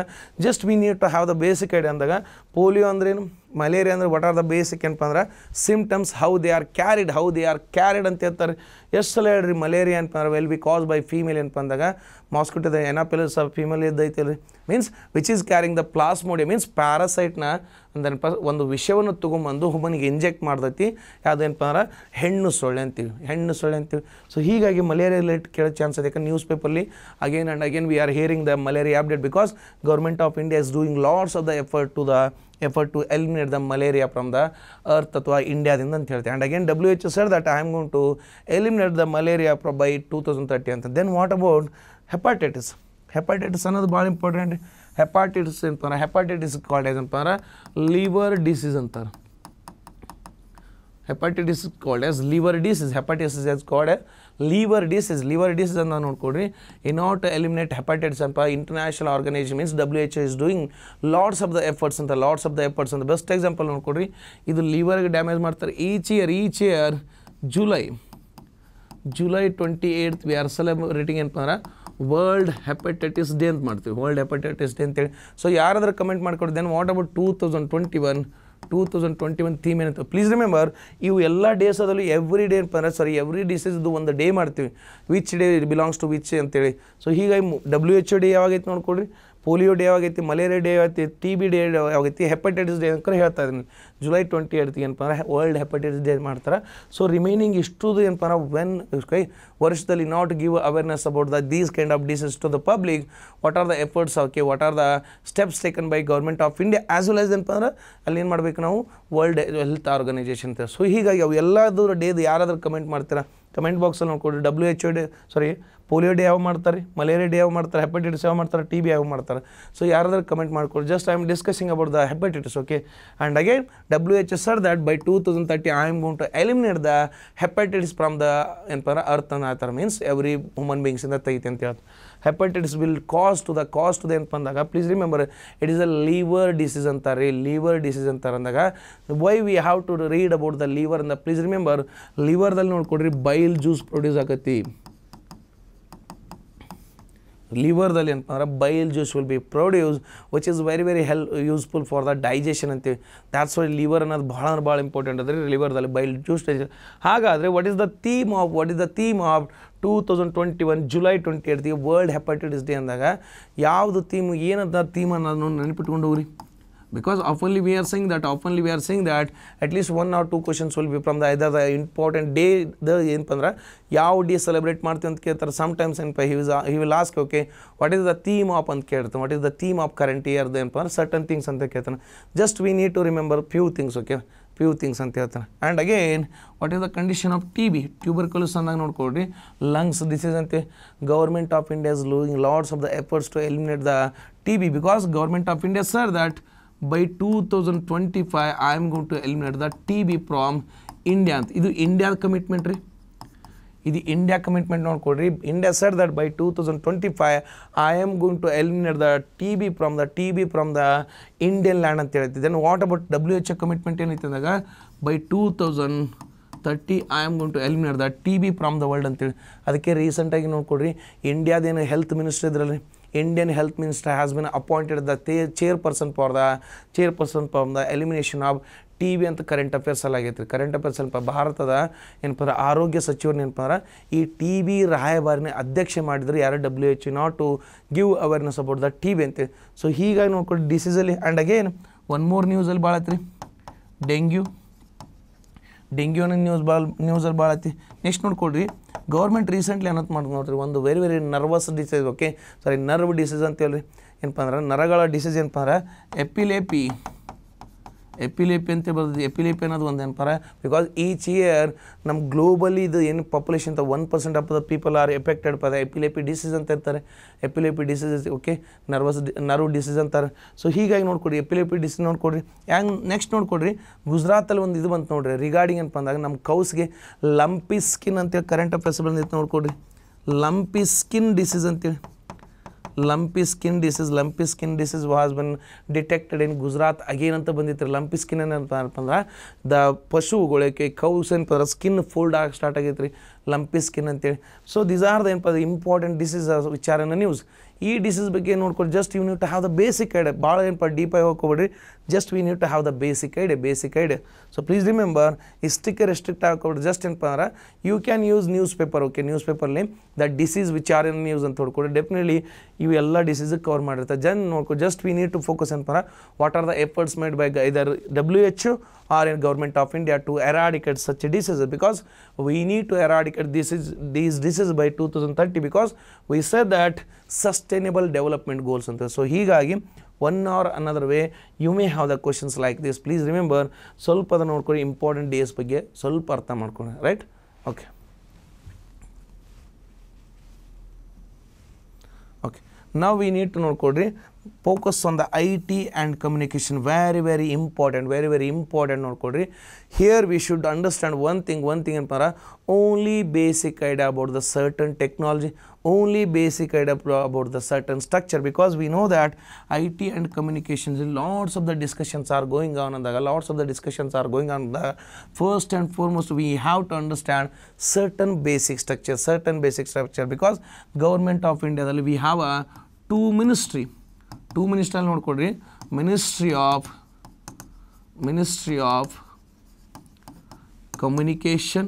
[SPEAKER 1] just we need to have the basic idea ಅಂದಾಗ polio ಅಂದ್ರೇನು ಮಲೇರಿಯಾ ಅಂದರೆ ವಾಟ್ ಆರ್ ದ ಬೇಸಿಕ್ ಏನಪ್ಪ ಅಂದ್ರೆ symptoms how they are carried how they are carried ಅಂತ ಹೇಳ್ತಾರೆ ಎಷ್ಟು ಸಲ ಹೇಳ್ರಿ ಮಲೇರಿಯಾ ಅಂತ ಅಂದ್ರೆ well B cos by female ಏನಪ್ಪ ಅಂದಾಗ ಮಾಸ್ಕಿಟೋದ ಎನಾಪಿಲಸ್ ಆಫ್ ಫೀಮೇಲ್ ಇದ್ದೈತಿಲ್ಲ ರೀ means which is carrying the plasmodium means ಪ್ಯಾರಾಸೈಟ್ನ ಒಂದೇನಪ್ಪ ಒಂದು ವಿಷಯವನ್ನು ತೊಗೊಂಬಂದು ಹುಮನಿಗೆ ಇಂಜೆಕ್ಟ್ ಮಾಡ್ದೈತಿ ಯಾವುದೇನಪ್ಪ ಅಂದ್ರೆ ಹೆಣ್ಣು ಸೊಳ್ಳೆ ಅಂತೀವಿ ಹೆಣ್ಣು ಸೊಳ್ಳೆ ಅಂತೀವಿ ಸೊ ಹೀಗಾಗಿ ಮಲೇರಿಯಾ ರಿಲೇಟ್ ಕೇಳೋ ಚಾನ್ಸ್ ಇದೆ ಯಾಕಂದ್ರೆ ನ್ಯೂಸ್ ಪೇಪರ್ಲಿ again and again we are hearing the malaria update because government of India is doing lots of the effort to the effort to eliminate the malaria from the earth ಅಥವಾ ಇಂಡಿಯಾದಿಂದ ಅಂತ ಹೇಳ್ತಾರೆ and again W H said that I am gonna to eliminate the malaria ಪ್ರ by two thousand thirty ಅಂತ then what about hepatitis hepatitis ಅನ್ನೋದು ಭಾಳ important hepatitis ಅಂತಂದ್ರೆ hepatitis called as ಅಂತಂದ್ರೆ ಲಿವರ್ ಡಿಸೀಸ್ ಅಂತಾರೆ hepatitis is called as liver disease hepatitis is called a liver disease liver disease ಅಂತ ನೋಡ್ಕೊಡ್ರಿ not eliminate hepatitis ಅಂತ international organisation means W H is doing lots of the efforts ಅಂತ lots of the efforts ಅಂತ best example ನೋಡ್ಕೊಡ್ರಿ ಇದು ಲಿವರ್ಗೆ damage ಮಾಡ್ತಾರೆ each year each year July July twenty eight we are celebrating ಏನಪ್ಪ world hepatitis day ಅಂತ ಮಾಡ್ತೀವಿ world hepatitis day ಅಂತೇಳಿ ಸೊ ಯಾರಾದರೂ ಕಮೆಂಟ್ ಮಾಡ್ಕೊಡ್ದೇನು what about two thousand twenty one two thousand twenty one theme ಏನಂತ please remember ಇವು ಎಲ್ಲ days ಅದರಲ್ಲಿ ಎವ್ರಿ ಡೇ ಏನಪ್ಪ ಸಾರಿ ಎವ್ರಿ ಇದು ಒಂದು ಡೇ ಮಾಡ್ತೀವಿ which day belongs to which ಅಂತೇಳಿ ಸೊ ಹೀಗಾಗಿ ಡಬ್ಲ್ಯೂ ಎಚ್ ಓ ಡಿ ಯಾವಾಗೈತೆ ನೋಡ್ಕೊಳ್ರಿ ಪೋಲಿಯೋ ಡೇ ಆಗೈತಿ ಮಲೇರಿಯಾ ಡೇ ಆಗೈತಿ ಟಿ ಬಿ ಡೇ ಆಗೈತಿ ಹೆಪಟೈಟಿಸ್ ಡೇ ಅಂತ ಹೇಳ್ತಾ ಇದ್ದೀನಿ ಜುಲೈ ಟ್ವೆಂಟಿ ಏಟ್ಗೆ ಏನಪ್ಪ ಅಂದ್ರೆ ವರ್ಲ್ಡ್ ಹೆಪಟೈಟಿಸ್ ಡೇ ಮಾಡ್ತಾರೆ ಸೊ ರಿಮೈನಿಂಗ್ ಇಷ್ಟುದು ಏನಪ್ಪ ಅಂದ್ರೆ ವೆನ್ ಕೈ ವರ್ಷದಲ್ಲಿ not give awareness about the these kind of disease to the public what are the efforts okay what are the steps taken by government of India as well as ಏನಪ್ಪ ಅಂದ್ರೆ ಅಲ್ಲಿ ಏನು ಮಾಡಬೇಕು ನಾವು ವರ್ಲ್ಡ್ ಹೆಲ್ತ್ ಆರ್ಗನೈಜೇಷನ್ ಅಂತ so ಹೀಗಾಗಿ ಅವು ಎಲ್ಲದರ ಡೇದು ಯಾರಾದರೂ ಕಮೆಂಟ್ ಮಾಡ್ತೀರಾ ಕಮೆಂಟ್ ಬಾಕ್ಸಲ್ಲಿ ನೋಡ್ಕೊಡಿ W H O D sorry polio day ಯಾವ ಮಾಡ್ತಾರೆ ಮಲೇರಿಯಾ ಡೇ ಯಾವ ಮಾಡ್ತಾರೆ ಹೆಪಟೈಟಿಸ್ ಯಾವ ಮಾಡ್ತಾರೆ ಟಿ ಬಿ ಯಾವ ಮಾಡ್ತಾರೆ ಸೊ ಯಾರಾದರೂ ಕಮೆಂಟ್ ಮಾಡ್ಕೊಡಿ just I am discussing about the hepatitis okay and again W H S said that by two thousand thirty I am gonna to eliminate the hepatitis from the ಏನಪ್ಪ ಅಂದ್ರೆ earth ಆ ಥರ means every human ಬೀಯಿಂಗ್ಸಿಂದ ತೆಗಿತೆ ಅಂತ ಹೇಳ್ತಾರೆ hepatitis will cost to the cost the ಏನಪ್ಪ ಅಂದಾಗ please remember it is a liver disease ಅಂತಾರೆ ರೀ ಲೀವರ್ ಡಿಸೀಸ್ ಅಂತಾರೆ ಅಂದಾಗ why we have to read about the liver ಅಂದ ಪ್ಲೀಸ್ ರಿಮೆಂಬರ್ ಲೀವರ್ದಲ್ಲಿ ನೋಡ್ಕೊಡ್ರಿ ಬೈಲ್ ಜ್ಯೂಸ್ ಪ್ರೊಡ್ಯೂಸ್ ಆಗತ್ತಿ ಲಿವರ್ದಲ್ಲಿ ಅಂತಂದ್ರೆ bile juice will be produce which is very very ಹೆಲ್ ಯೂಸ್ಫುಲ್ ಫಾರ್ ದ ಡೈಜೆಷನ್ ಅಂತೀವಿ ದ್ಯಾಟ್ಸ್ ವೈ ಲಿವರ್ ಅನ್ನೋದು ಭಾಳ ಅಂದ್ರೆ ಭಾಳ ಇಂಪಾರ್ಟೆಂಟ್ ಅಂದರೆ ಲಿವರ್ದಲ್ಲಿ ಬೈಲ್ ಜ್ಯೂಸ್ ಡೈಜೆಷನ್ ಹಾಗಾದರೆ what is the theme of what is the theme of two thousand twenty one July twenty ಏಟ್ಗೆ ವರ್ಲ್ಡ್ ಹೆಪಟೈಟಿಸ್ ಡೇ ಅಂದಾಗ ಯಾವುದು ಥೀಮ್ ಏನಂತ ಥೀಮ್ ಅನ್ನೋದನ್ನು ನೆನಪಿಟ್ಕೊಂಡು ಹೋಗ್ರಿ because oftenly we are saying that oftenly we are saying that at least one or two questions will be from the either the important day the in pandra yav day celebrate martanthe antara sometimes in he will ask okay what is the theme of ant kertu what is the theme of current year the pandra certain things the ketana just we need to remember few things okay few things the hetana and again what is the condition of tb tuberculosis anda nodkodri lungs disease the government of india is doing lots of the efforts to eliminate the tb because government of india said that by two thousand twenty five I am am to eliminate the T B from India ಅಂತ ಇದು ಇಂಡಿಯಾದ commitment ರೀ ಇದು India commitment ನೋಡ್ಕೊಡ್ರಿ India said that by two thousand twenty five I am going to eliminate the T B from the T B from the Indian land ಅಂತ ಹೇಳ್ತಿದ್ದೆ then what about W H A commitment ಏನೈತೆ ಅಂದಾಗ by two thousand thirty I am going to eliminate the T B from the world ಅಂತೇಳಿ ಅದಕ್ಕೆ ರೀಸೆಂಟಾಗಿ ನೋಡ್ಕೊಡ್ರಿ ಇಂಡಿಯಾದೇನು health minister ಇದ್ರಲ್ಲಿ Indian Health Minister has been appointed the chairperson for the chairperson from the elimination of T B ಅಂತ current affairs ಎಲ್ಲ ಆಗೈತೆ ರೀ ಕರೆಂಟ್ ಅಫೇರ್ಸ್ ಅಲ್ಪ ಭಾರತದ ಏನಪ್ಪ ಅಂದ್ರೆ ಆರೋಗ್ಯ ಸಚಿವರು ಏನಪ್ಪ ಅಂದ್ರೆ ಈ ಟಿ ಬಿ ರಾಯಭಾರಿನ ಅಧ್ಯಕ್ಷೆ ಮಾಡಿದ್ರು ಯಾರು W H not to give awareness about the T B ಅಂತೇಳಿ ಸೊ ಹೀಗಾಗಿ ನೋಡ್ಕೊಂಡು ಡಿಸೀಸಲ್ಲಿ ಆ್ಯಂಡ್ ಅಗೇನ್ ಒನ್ ಮೂರ್ ನ್ಯೂಸಲ್ಲಿ ಭಾಳ ಐತ್ರಿ ಡೆಂಗ್ಯೂ ಡೆಂಗ್ಯೂ ನ್ಯೂಸ್ ಭಾಳ ನ್ಯೂಸಲ್ಲಿ ಭಾಳ ಐತಿ ನೆಕ್ಸ್ಟ್ ನೋಡ್ಕೊಡ್ರಿ ಗೌರ್ಮೆಂಟ್ ರೀಸೆಂಟ್ಲಿ ಅನ್ನೋದು ಮಾಡಿ ನೋಡ್ರಿ ಒಂದು very very nervous disease okay sorry nerve disease ಅಂತ ಹೇಳ್ರಿ ಏನಪ್ಪ ಅಂದ್ರೆ ನರಗಳ ಡಿಸೀಸ್ ಏನಪ್ಪ ಅಂದ್ರೆ ಎಪಿಲೆಪಿ ಎಪಿಲೇಪಿ ಅಂತ ಬರ್ತದೆ ಎಪಿಲೇಪಿ ಅನ್ನೋದು ಒಂದು ಏನಪ್ಪಾರ ಬಿಕಾಸ್ ಈಚ್ ಇಯರ್ ನಮ್ಮ ಗ್ಲೋಬಲಿ ಇದು ಏನು ಪಾಪ್ಯುಲೇಷನ್ ಅಂತ one percent of the people are affected ಪದ ಎಪಿಲೇಪಿ ಡಿಸೀಸ್ ಅಂತ ಇರ್ತಾರೆ epilepsy diseases okay nervous nerve disease ಅಂತಾರೆ ಸೊ ಹೀಗಾಗಿ ನೋಡ್ಕೊಡಿ ಎಪಿಲೇಪಿ ಡಿಸೀಸ್ ನೋಡ್ಕೊಡ್ರಿ ಹ್ಯಾಂಗೆ ನೆಕ್ಸ್ಟ್ ನೋಡ್ಕೊಡ್ರಿ ಗುಜರಾತಲ್ಲಿ ಒಂದು ಇದು ಬಂತು ನೋಡ್ರಿ ರಿಗಾರ್ಡಿಂಗ್ ಅಂತ ಬಂದಾಗ ನಮ್ಮ ಕೌಸ್ಗೆ ಲಂಪಿ ಸ್ಕಿನ್ ಅಂತೇಳಿ ಕರೆಂಟ್ ಅಫೇರ್ಸ್ ಬಂದಿತ್ತು ನೋಡ್ಕೊಡ್ರಿ ಲಂಪಿ ಸ್ಕಿನ್ ಡಿಸೀಸ್ ಅಂತೇಳಿ lumpy skin disease lumpy skin disease was been detected in Gujarat again ಅಂತ ಬಂದಿತ್ತು ಲಂಪಿ ಸ್ಕಿನ್ ಏನಂತಂದ್ರೆ ಅಂದ್ರೆ ದ ಪಶುಗಳಿಗೆ ಕೌಸ್ ಏನಪ್ಪ ಅಂದ್ರೆ ಸ್ಕಿನ್ ಫೋಲ್ಡ್ ಆಗಿ ಸ್ಟಾರ್ಟ್ ಆಗೈತ್ರಿ ರೀ ಲಂಪಿ ಸ್ಕಿನ್ ಅಂತೇಳಿ ಸೊ ದಿಸ್ ಆರ್ ದ ಏನಪ್ಪ ಇಂಪಾರ್ಟೆಂಟ್ ಡಿಸೀಸ್ ವಿಚಾರನ ನ್ಯೂಸ್ ಈ ಡಿಸೀಸ್ ಬಗ್ಗೆ ನೋಡ್ಕೊಳ್ಳಿ just you need to have the basic idea ಭಾಳ ಏನಪ್ಪ ಡೀಪಾಗಿ ಹೋಗ್ಕೊಬೇಡ್ರಿ just we need to have the basic idea basic idea so please remember ಈ ಸ್ಟಿಕ್ಕರ್ ರೆಸ್ಟ್ರಿಕ್ಟ್ ಹಾಕೋಬಿಡ್ರಿ ಜಸ್ಟ್ ಏನಪ್ಪ ಅಂದ್ರೆ you can use newspaper okay news ಪೇಪರ್ಲಿ that disease which are in news ಅಂತ ಹೊಡ್ಕೊಡಿ ಡೆಫಿನೆಟ್ಲಿ ಇವು ಎಲ್ಲ ಡಿಸೀಸಿಗೆ ಕವರ್ ಮಾಡಿರ್ತಾರೆ ಜನ್ ನೋಡ್ಕೊ just we need to focus ಏನಪ್ಪ what are the efforts made by either W H or in government of India to eradicate such diseases because we need to eradicate this is these disease by two thousand thirty because we say that sustainable development goals ಅಂತ so ಹೀಗಾಗಿ one or another way you may have the questions like this please remember ಸ್ವಲ್ಪ ಅದನ್ನು ನೋಡ್ಕೊಳ್ಳಿ important days ಬಗ್ಗೆ ಸ್ವಲ್ಪ ಅರ್ಥ ಮಾಡ್ಕೊಳ್ಳಿ right okay okay ನಾವು ವಿ ನೀಡ್ ನೋಡ್ಕೊಡ್ರಿ focus on the IT and communication very very important very very important here we should understand one thing one thing and only basic idea about the certain technology only basic idea about the certain structure because we know that IT and communications lots of the discussions are going on and the lots of the discussions are going on the first and foremost we have to understand certain basic structure certain basic structure because government of India we have a two ministry two ಮಿನಿಸ್ಟ್ರಲ್ಲಿ ನೋಡ್ಕೊಡ್ರಿ Ministry of Ministry of Communication,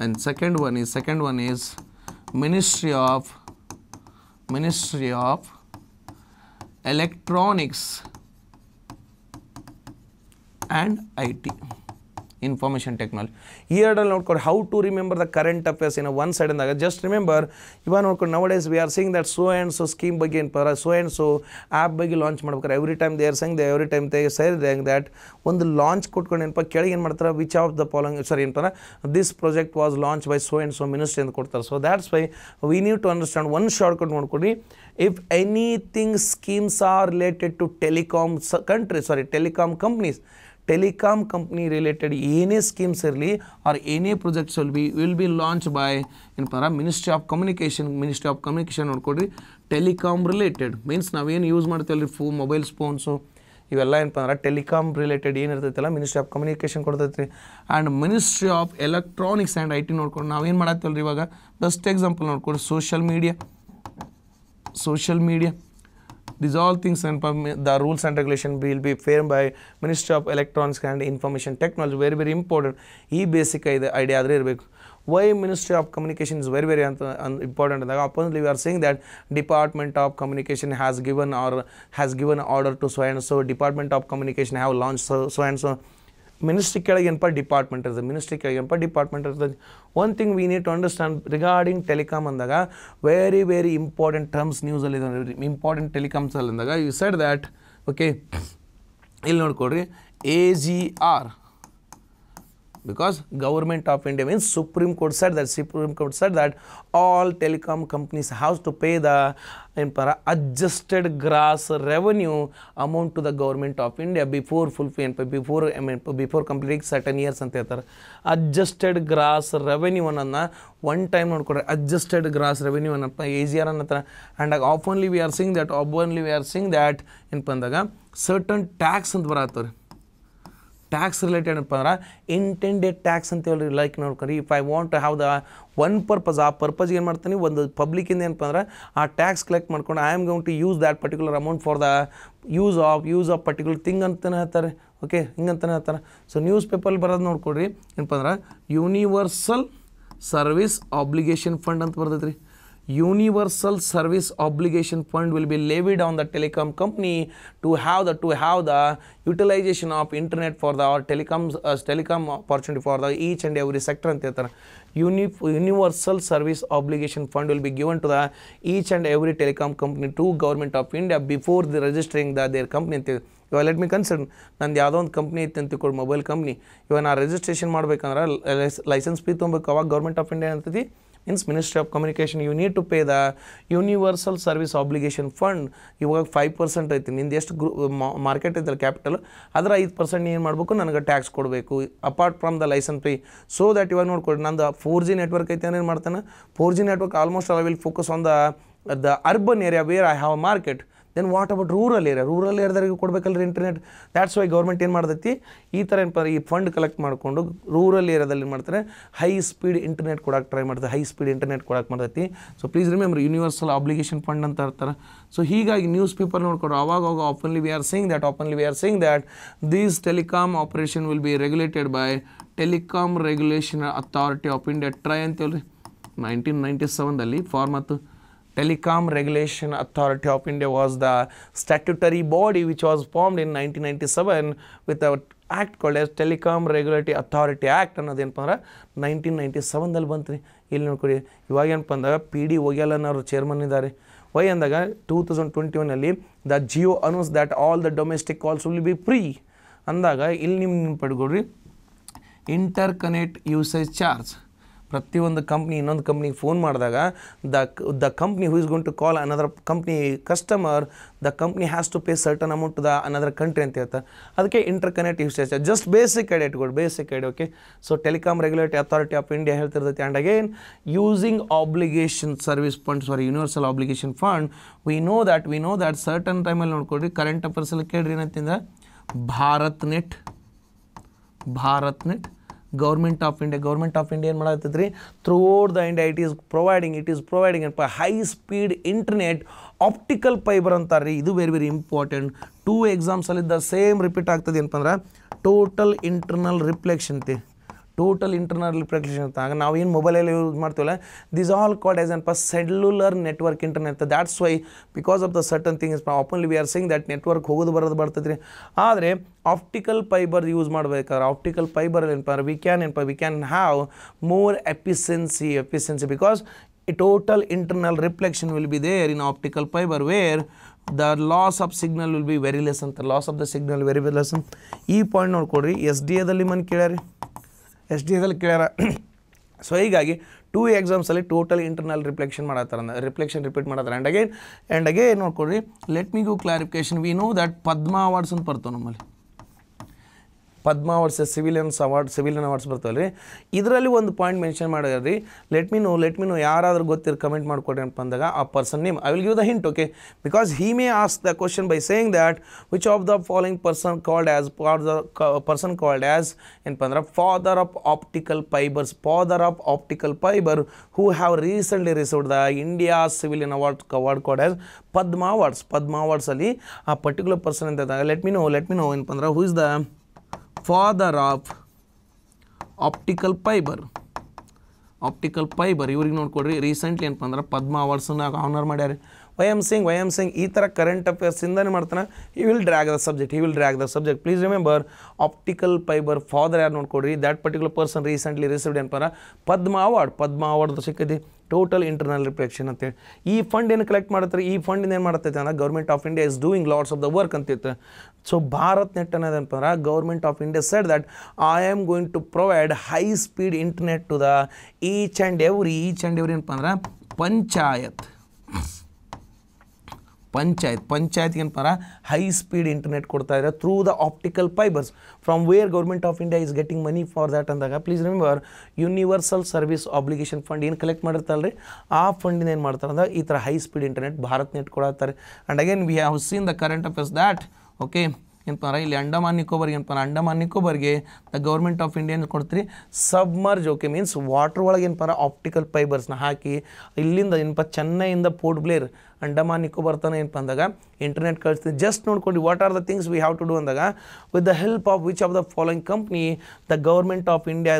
[SPEAKER 1] and second one is second one is ministry of ministry of electronics and it information technology ಈ ಎರಡಲ್ಲಿ ನೋಡ್ಕೊಂಡು how to remember the current affairs ಏನೋ one ಸೈಡಿಂದಾಗ just remember ಇವಾಗ ನೋಡ್ಕೊಂಡು now days we are seeing that so and so scheme ಬಗ್ಗೆ ಏನು ಪರ ಸೋ ಆ್ಯಂಡ್ ಸೊ ಆ್ಯಪ್ ಬಗ್ಗೆ ಲಾಂಚ್ ಮಾಡ್ಬೇಕಾರೆ every time they are saying they every time they say ಹೆಂಗೆ ದ್ಯಾಟ್ ಒಂದು ಲಾಂಚ್ ಕೊಟ್ಕೊಂಡು ಏನಪ್ಪ ಕೆಳಗೆ ಏನು ಮಾಡ್ತಾರೆ which of the following sorry ಏನಪ್ಪ this project was launch by so and so ministry ಅಂತ ಕೊಡ್ತಾರೆ so that's why we need to understand one shortcut ನೋಡ್ಕೊಂಡು if anything schemes are related to telecom country sorry telecom companies telecom company related ಏನೇ schemes ಇರಲಿ or ಏನೇ projects will be will be launch by ಏನಪ್ಪ ಅಂದ್ರೆ ministry of communication ministry of communication ನೋಡ್ಕೊಡಿ telecom related means ನಾವೇನು use ಮಾಡ್ತೀವಲ್ಲ ರೀ ಫೋ ಮೊಬೈಲ್ ಫೋನ್ಸು ಇವೆಲ್ಲ ಏನಪ್ಪ ಅಂದ್ರೆ telecom related ಏನಿರ್ತೈತಲ್ಲ ministry of communication ಕೊಡ್ತೈತೆ ರೀ and ministry of electronics and I T ನೋಡ್ಕೊಂಡು ನಾವೇನು ಏನು ರೀ ಇವಾಗ ಬೆಸ್ಟ್ ಎಕ್ಸಾಂಪಲ್ ನೋಡ್ಕೊಡಿ social media social media these all things and the rules and regulation will be framed by Ministry of Electronics and Information Technology. Very, very important. He E the idea. Why Ministry of Communication is very, very important. Apparently, we are saying that Department of Communication has given or has given order to so and so. Department of Communication have launched so and so. Ministry ಕೆಳಗೆ department ಇರ್ತದೆ ministry ಕೆಳಗೆ ಏನಪ್ಪ department ಇರ್ತದೆ one thing we need to understand regarding telecom ಅಂದಾಗ very very important terms ನ್ಯೂಸಲ್ಲಿ important ಟೆಲಿಕಾಮ್ಸಲ್ಲಿ ಅಂದಾಗ you said that okay ಇಲ್ಲಿ ನೋಡ್ಕೊಡ್ರಿ A G R because government of India means Supreme Court said that Supreme Court said that all telecom companies have to pay the adjusted gross revenue amount to the government of India before fulfilling before I mean, before completing certain years and ಹೇಳ್ತಾರೆ Adjusted gross revenue one one time ನೋಡ್ಕೊಡ್ರೆ adjusted gross revenue ಅನ್ನಪ್ಪ A G R ಅನ್ನತ್ರ and of only we are seeing that of only we are seeing that tax related ಏನಪ್ಪ ಅಂದ್ರೆ intended tax ಅಂತ ಹೇಳಿ like ನೋಡ್ಕೊಂಡ್ರಿ if I want to have the one purpose ಆ purpose ಏನು ಮಾಡ್ತೀನಿ ಒಂದು ಪಬ್ಲಿಕಿಂದ ಏನಪ್ಪ ಅಂದ್ರೆ ಆ ಟ್ಯಾಕ್ಸ್ ಕಲೆಕ್ಟ್ ಮಾಡ್ಕೊಂಡು I am going to use that particular amount for the use of use of particular thing ಅಂತಲೇ ಹೇಳ್ತಾರೆ ಓಕೆ ಹಿಂಗಂತಲೇ ಹೇಳ್ತಾರೆ ಸೊ ನ್ಯೂಸ್ ಪೇಪರ್ ಬರೋದು ನೋಡ್ಕೊಡ್ರಿ ಏನಪ್ಪ ಅಂದ್ರೆ ಯೂನಿವರ್ಸಲ್ ಸರ್ವಿಸ್ ಆಬ್ಲಿಗೇಷನ್ ಫಂಡ್ ಅಂತ ಬರ್ತೈತೆ ರೀ universal service obligation fund will be levied on the telecom company to have the to have the utilization of internet for the or telecoms uh, telecom opportunity for the each and every sector and theater universal service obligation fund will be given to the each and every telecom company to government of india before the registering the their company let me consider nan the other company itanthi kod mobile company you are registration maadbekandra license fee government of india anthi ಇನ್ಸ್ ministry of communication you need to pay the universal service obligation fund ಇವಾಗ five percent ಐತಿ ನಿಂದು ಎಷ್ಟು ಗ್ರೂ market ಐತಲ್ಲ capital ಅದರ ಐದು percent ಏನು ಮಾಡಬೇಕು ನನಗೆ ಟ್ಯಾಕ್ಸ್ ಕೊಡಬೇಕು apart from the licence pay so that ಇವಾಗ ನೋಡ್ಕೊಡಿ ನಂದು ಫೋರ್ ಜಿ ನೆಟ್ವರ್ಕ್ ಐತೆ ಏನು ಮಾಡ್ತಾನೆ four G network almost I will focus on the the urban area where I have a market then what about rural area rural ಏರಿಯಾದವ್ರಿಗೆ ಕೊಡಬೇಕಲ್ರಿ internet that's why government ಏನು ಮಾಡ್ತೈತಿ ಈ ಥರ ಏನಪ್ಪ ಈ ಫಂಡ್ ಕಲೆಕ್ಟ್ ಮಾಡಿಕೊಂಡು ರೂರಲ್ ಏರಿಯಾದಲ್ಲಿ ಏನು ಮಾಡ್ತಾರೆ ಹೈ ಸ್ಪೀಡ್ ಇಂಟರ್ನೆಟ್ ಕೊಡೋಕೆ ಟ್ರೈ ಮಾಡ್ತಾರೆ ಹೈ ಸ್ಪೀಡ್ ಇಂಟರ್ನೆಟ್ ಕೊಡೋಕೆ ಮಾಡ್ತೈತಿ so please remember universal obligation fund ಅಂತ ಇರ್ತಾರೆ ಸೊ ಹೀಗಾಗಿ ನ್ಯೂಸ್ ಪೇಪರ್ ನೋಡ್ಕೊಂಡು ಅವಾಗ openly we are seeing that openly we are seeing that these telecom operation will be regulated by telecom regulation authority of India TRAI ಅಂತೇಳಿ nineteen ninety ಸೆವೆನ್ದಲ್ಲಿ ಫಾರ್ಮತ್ತು telecom regulation authority of India was the statutory body which was was in nineteen ninety seven with act ಕೊಳ್ಳೆ telecom regulatory authority act ಅನ್ನೋದು ಏನಪ್ಪ ಅಂದ್ರೆ nineteen ninety ಸೆವೆನ್ದಲ್ಲಿ ಬಂತು ರೀ ಇಲ್ಲಿ ನೋಡ್ಕೊಡಿ ಇವಾಗ ಏನಪ್ಪ ಅಂದ್ರೆ ಪಿ ಡಿ ಒಗೆಲ್ ಅನ್ನೋರು ಚೇರ್ಮನ್ ಇದ್ದಾರೆ ವೈ ಅಂದಾಗ ಟೂ ತೌಸಂಡ್ ಟ್ವೆಂಟಿ ಒನಲ್ಲಿ the Jio announce that all the domestic calls will be free ಅಂದಾಗ ಇಲ್ಲಿ ನಿಮ್ಮ ಪಡ್ಕೊಡ್ರಿ ಇಂಟರ್ ಕನೆಕ್ಟ್ ಯೂಸೇಜ್ ಚಾರ್ಜ್ ಪ್ರತಿಯೊಂದು ಕಂಪ್ನಿ ಇನ್ನೊಂದು ಕಂಪ್ನಿಗೆ ಫೋನ್ ಮಾಡಿದಾಗ the the company who is gone to call another company customer the company has to pay certain amount the another country ಅಂತ ಹೇಳ್ತಾರೆ ಅದಕ್ಕೆ inter use just basic idea ಇಟ್ಕೊಡು basic idea okay so telecom regulatory authority of India ಹೇಳ್ತಿರ್ತೈತೆ and again using obligation service fund sorry universal obligation fund we know that we know that certain ಟೈಮಲ್ಲಿ ನೋಡ್ಕೊಡ್ರಿ current ಅಫರ್ಸಲ್ಲಿ ಕೇಳ್ರಿ ಏನಂತಿಂದ Bharat Net Bharat Net government of India government of India ಏನು ಮಾಡತ್ತದ ರೀ through the India it is providing it is providing ಏನಪ್ಪ high speed internet optical fibre ಅಂತಾರೆ ರೀ ಇದು ವೆರಿ ವೆರಿ ಇಂಪಾರ್ಟೆಂಟ್ ಟೂ ಎಕ್ಸಾಮ್ಸಲ್ಲಿದ್ದ ಸೇಮ್ ರಿಪೀಟ್ ಆಗ್ತದೆ ಏನಪ್ಪ ಅಂದ್ರೆ ಟೋಟಲ್ ಇಂಟರ್ನಲ್ ರಿಫ್ಲೆಕ್ಷನ್ ತಿ ಟೋಟಲ್ ಇಂಟರ್ನಲ್ ರಿಫ್ಲೆಕ್ಷನ್ ಅಂತ ಆಗ ನಾವು ಏನು ಮೊಬೈಲಲ್ಲಿ ಯೂಸ್ ಮಾಡ್ತೀವಲ್ಲ this all called as an ಪ cellular network internet that's why because of the certain is openly we are seeing that network ಹೋಗೋದು ಬರೋದು ಬರ್ತದ್ರಿ ಆದರೆ ಆಪ್ಟಿಕಲ್ ಫೈಬರ್ ಯೂಸ್ ಮಾಡಬೇಕಾದ್ರೆ ಆಪ್ಟಿಕಲ್ ಫೈಬರ್ ಏನಪ್ಪ ವಿ ಕ್ಯಾನ್ ಏನಪ್ಪ we can have more efficiency efficiency because total reflection will will be there in fibre where where loss loss signal signal will very very less loss loss the signal signal very less ಅಂತ ಈ point ನೋಡ್ಕೊಡ್ರಿ S D ಎದಲ್ಲಿ ಮನ್ ಕೇಳ್ಯಾರಿ S D S ಅಲ್ಲಿ ಕೇಳ್ಯಾರ so ಹೀಗಾಗಿ to ಎಕ್ಸಾಮ್ಸಲ್ಲಿ ಟೋಟಲ್ ಇಂಟರ್ನಲ್ ರಿಫ್ಲೆಕ್ಷನ್ ಮಾಡತ್ತಾರ ರಿಫ್ಲೆಕ್ಷನ್ ರಿಪೀಟ್ ಮಾಡತ್ತಾರ ಆ್ಯಂಡ್ ಅಗೇನ್ ಆ್ಯಂಡ್ ಅಗೇನ್ ನೋಡ್ಕೊಡ್ರಿ let me give clarification we know that Padma awards ಅಂತ ಬರ್ತವೆ ನಮ್ಮಲ್ಲಿ Padma civilians award civilian awards ಬರ್ತಾವೆ ರೀ ಇದರಲ್ಲಿ ಒಂದು ಪಾಯಿಂಟ್ ಮೆನ್ಷನ್ ಮಾಡಿದ್ರಿ let me know let me know ಯಾರಾದರೂ ಗೊತ್ತಿರೋ ಕಮೆಂಟ್ ಮಾಡಿಕೊಡಿ ಅಂತ ಬಂದಾಗ ಆ person name I will give the hint okay because he may ask the question by saying that which of the following person called as for the person called as ಏನಪ್ಪ ಅಂದ್ರೆ father of optical fibres father of optical fibre who have recently received the India civilian award award called as Padma awards Padma ಅವಾರ್ಡ್ಸಲ್ಲಿ ಆ particular person ಅಂತ let me know let me no ಏನಪ್ಪ ಅಂದ್ರೆ who is the father of optical fibre optical fibre ಇವ್ರಿಗೆ ನೋಡ್ಕೊಡ್ರಿ recently ಏನಪ್ಪ ಅಂದ್ರೆ ಪದ್ಮ ಅವಾರ್ಡ್ಸನ್ನ ಆನರ್ ಮಾಡ್ಯಾರೆ Y M Singh Y M Singh ಈ ಥರ ಕರೆಂಟ್ ಏನು ಮಾಡ್ತಾನೆ he will drag the subject he will drag the subject please remember optical fibre father ಯಾರು ನೋಡ್ಕೊಡ್ರಿ that particular person recently received ಏನಪ್ಪ ಪದ್ಮ ಅವಾರ್ಡ್ ಪದ್ಮ ಅವಾರ್ಡ್ ಸಿಕ್ಕಿದೆ ಟೋಟಲ್ ಇಂಟರ್ನಲ್ ರಿಫ್ಲೆಕ್ಷನ್ ಅಂತೇಳಿ ಈ ಫಂಡ್ ಏನು ಕಲೆಕ್ಟ್ ಮಾಡ್ತಾರೆ ಈ ಫಂಡ್ ಏನು ಮಾಡ್ತೈತೆ ಅಂದ್ರೆ government of India is doing lots of the work ಅಂತಿತ್ತು ಸೊ ಭಾರತ್ ನೆಟ್ ಅಂತಂದ್ರೆ government of India said that I am going to provide high speed internet to the each and every each and every ಏನಪ್ಪ ಅಂದ್ರೆ ಪಂಚಾಯತ್ ಪಂಚಾಯತ್ ಪಂಚಾಯತ್ಗೆ ಏನಪ್ಪ high speed internet ಕೊಡ್ತಾ ಇದ್ದಾರೆ through the optical fibres from where government of India is getting money for that ಅಂದಾಗ please remember universal service obligation fund ಏನು collect ಮಾಡಿರ್ತಾರಲ್ಲ ರೀ ಆ ಫಂಡಿಂದ ಏನು ಮಾಡ್ತಾರೆ ಅಂದಾಗ ಈ ಥರ high speed internet Bharat Net ಕೊಡತ್ತಾರೆ and again we have seen the current affairs that okay ಏನಪ್ಪ ಇಲ್ಲಿ ಅಂಡಮಾನ್ ನಿಕೋಬರ್ಗೆ ಏನಪ್ಪ ಅಂಡಮಾನ್ ನಿಕೋಬರ್ಗೆ ದ ಗೌರ್ಮೆಂಟ್ ಆಫ್ ಇಂಡಿಯಾ ಏನು ಕೊಡ್ತೀರಿ ಸಬ್ಮರ್ಜ್ ಓಕೆ ಮೀನ್ಸ್ ವಾಟ್ರ್ ಒಳಗೆ ಏನಪ್ಪ ಆಪ್ಟಿಕಲ್ ಫೈಬರ್ಸ್ನ ಹಾಕಿ ಇಲ್ಲಿಂದ ಏನಪ್ಪ ಚೆನ್ನೈಯಿಂದ ಪೋರ್ಟ್ ಬ್ಲೇರ್ ಅಂಡಮಾನ್ ನಿಕೋಬಾರ್ ತನ ಏನಪ್ಪ ಅಂದಾಗ ಇಂಟರ್ನೆಟ್ ಕಳಿಸ್ತೀನಿ ಜಸ್ಟ್ ನೋಡ್ಕೊಂಡು what are the things we have to do ಅಂದಾಗ with the help of which of the following company the government of India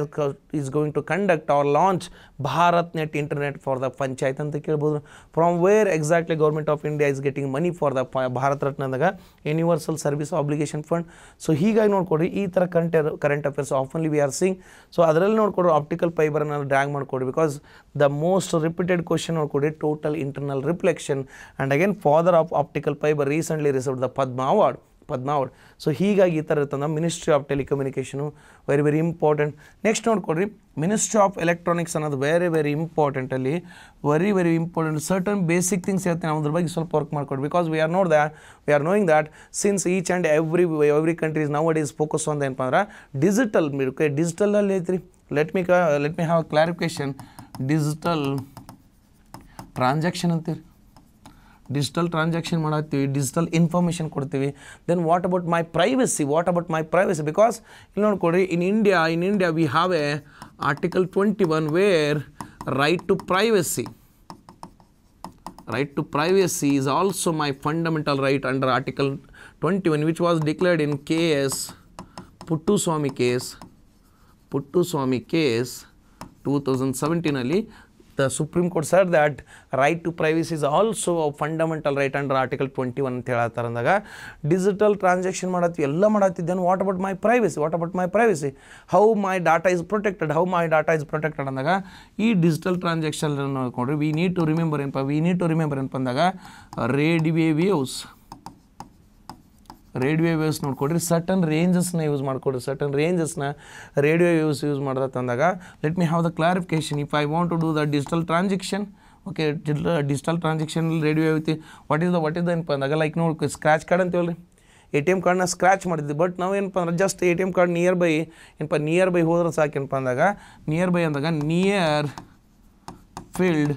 [SPEAKER 1] is going to conduct or launch Bharat Net internet for the panchayat ಅಂತ ಕೇಳ್ಬೋದು from where exactly government of India is getting money for the Bharat Ratna ಅಂದಾಗ universal service obligation fund so ಹೀಗಾಗಿ ನೋಡ್ಕೊಡ್ರಿ ಈ ಥರ current current affairs openly we are seeing so ಅದರಲ್ಲಿ ನೋಡ್ಕೊಡ್ರಿ optical ಫೈಬರನ್ನು ಡ್ರ್ಯಾಂಗ್ ಮಾಡಿಕೊಡಿ because the most repeated question ನೋಡ್ಕೊಡಿ total internal reflection and again father of optical fibre recently received the Padma award Padma award so ಹೀಗಾಗಿ ಈ ಥರ ಇರ್ತದೆ ministry of telecommunication very very important next ನೋಡ್ಕೊಡ್ರಿ ಮಿನಿಸ್ಟ್ರಿ ಆಫ್ ಎಲೆಕ್ಟ್ರಾನಿಕ್ಸ್ ಅನ್ನೋದು very very ಇಂಪಾರ್ಟೆಂಟಲ್ಲಿ very very important certain basic things ಹೇಳ್ತೀನಿ ಅದ್ರ ಬಗ್ಗೆ ಸ್ವಲ್ಪ ವರ್ಕ್ ಮಾಡ್ಕೊಡಿ ಬಿಕಾಸ್ ವಿ ಆರ್ ನೋಡ್ that we are knowing that since each and every every countries now ಅಡ್ ಈಸ್ ಫೋಕಸ್ ಒಂದು ಏನಪ್ಪ ಅಂದ್ರೆ ಡಿಜಿಟಲ್ ಮಿಡ್ಕೆ ಡಿಜಿಟಲಲ್ಲಿ ಐತ್ರಿ let me let me have clarification digital transaction ಅಂತೀರಿ ಡಿಜಿಟಲ್ ಟ್ರಾನ್ಸಾಕ್ಷನ್ ಮಾಡಾಕ್ತೀವಿ ಡಿಜಿಟಲ್ ಇನ್ಫಾರ್ಮೇಷನ್ ಕೊಡ್ತೀವಿ then what about my privacy what about my privacy because ಇಲ್ಲಿ ನೋಡ್ಕೊಡ್ರಿ in India in India we have a article twenty one where right to privacy right to privacy is also my fundamental right under article 21 which was declared in KS Puttuswamy case Puttuswamy case 2017 ಅಲ್ಲಿ the Supreme Court said that right to privacy is also a fundamental right under Article 21 ಅಂತ ಹೇಳತ್ತಾರ ಅಂದಾಗ digital transaction ಮಾಡತ್ವಿ ಎಲ್ಲ ಮಾಡತ್ತಿ what about my privacy what about my privacy how my data is protected how my data is protected ಅಂದಾಗ ಈ digital transaction ನೋಡ್ಕೊಂಡ್ರಿ we need to remember ಏನಪ್ಪ we need to remember ಏನಪ್ಪ ಅಂದಾಗ ರೇಡ್ ವೇವ್ಸ್ ರೇಡಿಯೋ ವೇವ್ಸ್ ನೋಡ್ಕೊಡ್ರಿ ಸಟನ್ ರೇಂಜಸ್ನ use ಮಾಡಿಕೊಡ್ರಿ certain ರೇಂಜಸ್ನ ರೇಡಿಯೋ ವೇವ್ಸ್ ಯೂಸ್ ಮಾಡಿದ ತಂದಾಗ let me have the clarification if I want to do the digital transaction okay digital transaction radio ಐತಿ what is the what is the ಏನಪ್ಪ ಅಂದಾಗ like ನೋಡಿ ಸ್ಕ್ರಾಚ್ ಕಾರ್ಡ್ ಅಂತೇಳಿ A T M ಕಾರ್ಡ್ನ scratch ಮಾಡಿದ್ವಿ but ನಾವು ಏನಪ್ಪ ಅಂದ್ರೆ just A T M card nearby ಏನಪ್ಪ ನಿಯರ್ ಬೈ ಹೋದ್ರೆ ಸಾಕೇನಪ್ಪ ಅಂದಾಗ ನಿಯರ್ ಬೈ ಅಂದಾಗ ನಿಯರ್ ಫೀಲ್ಡ್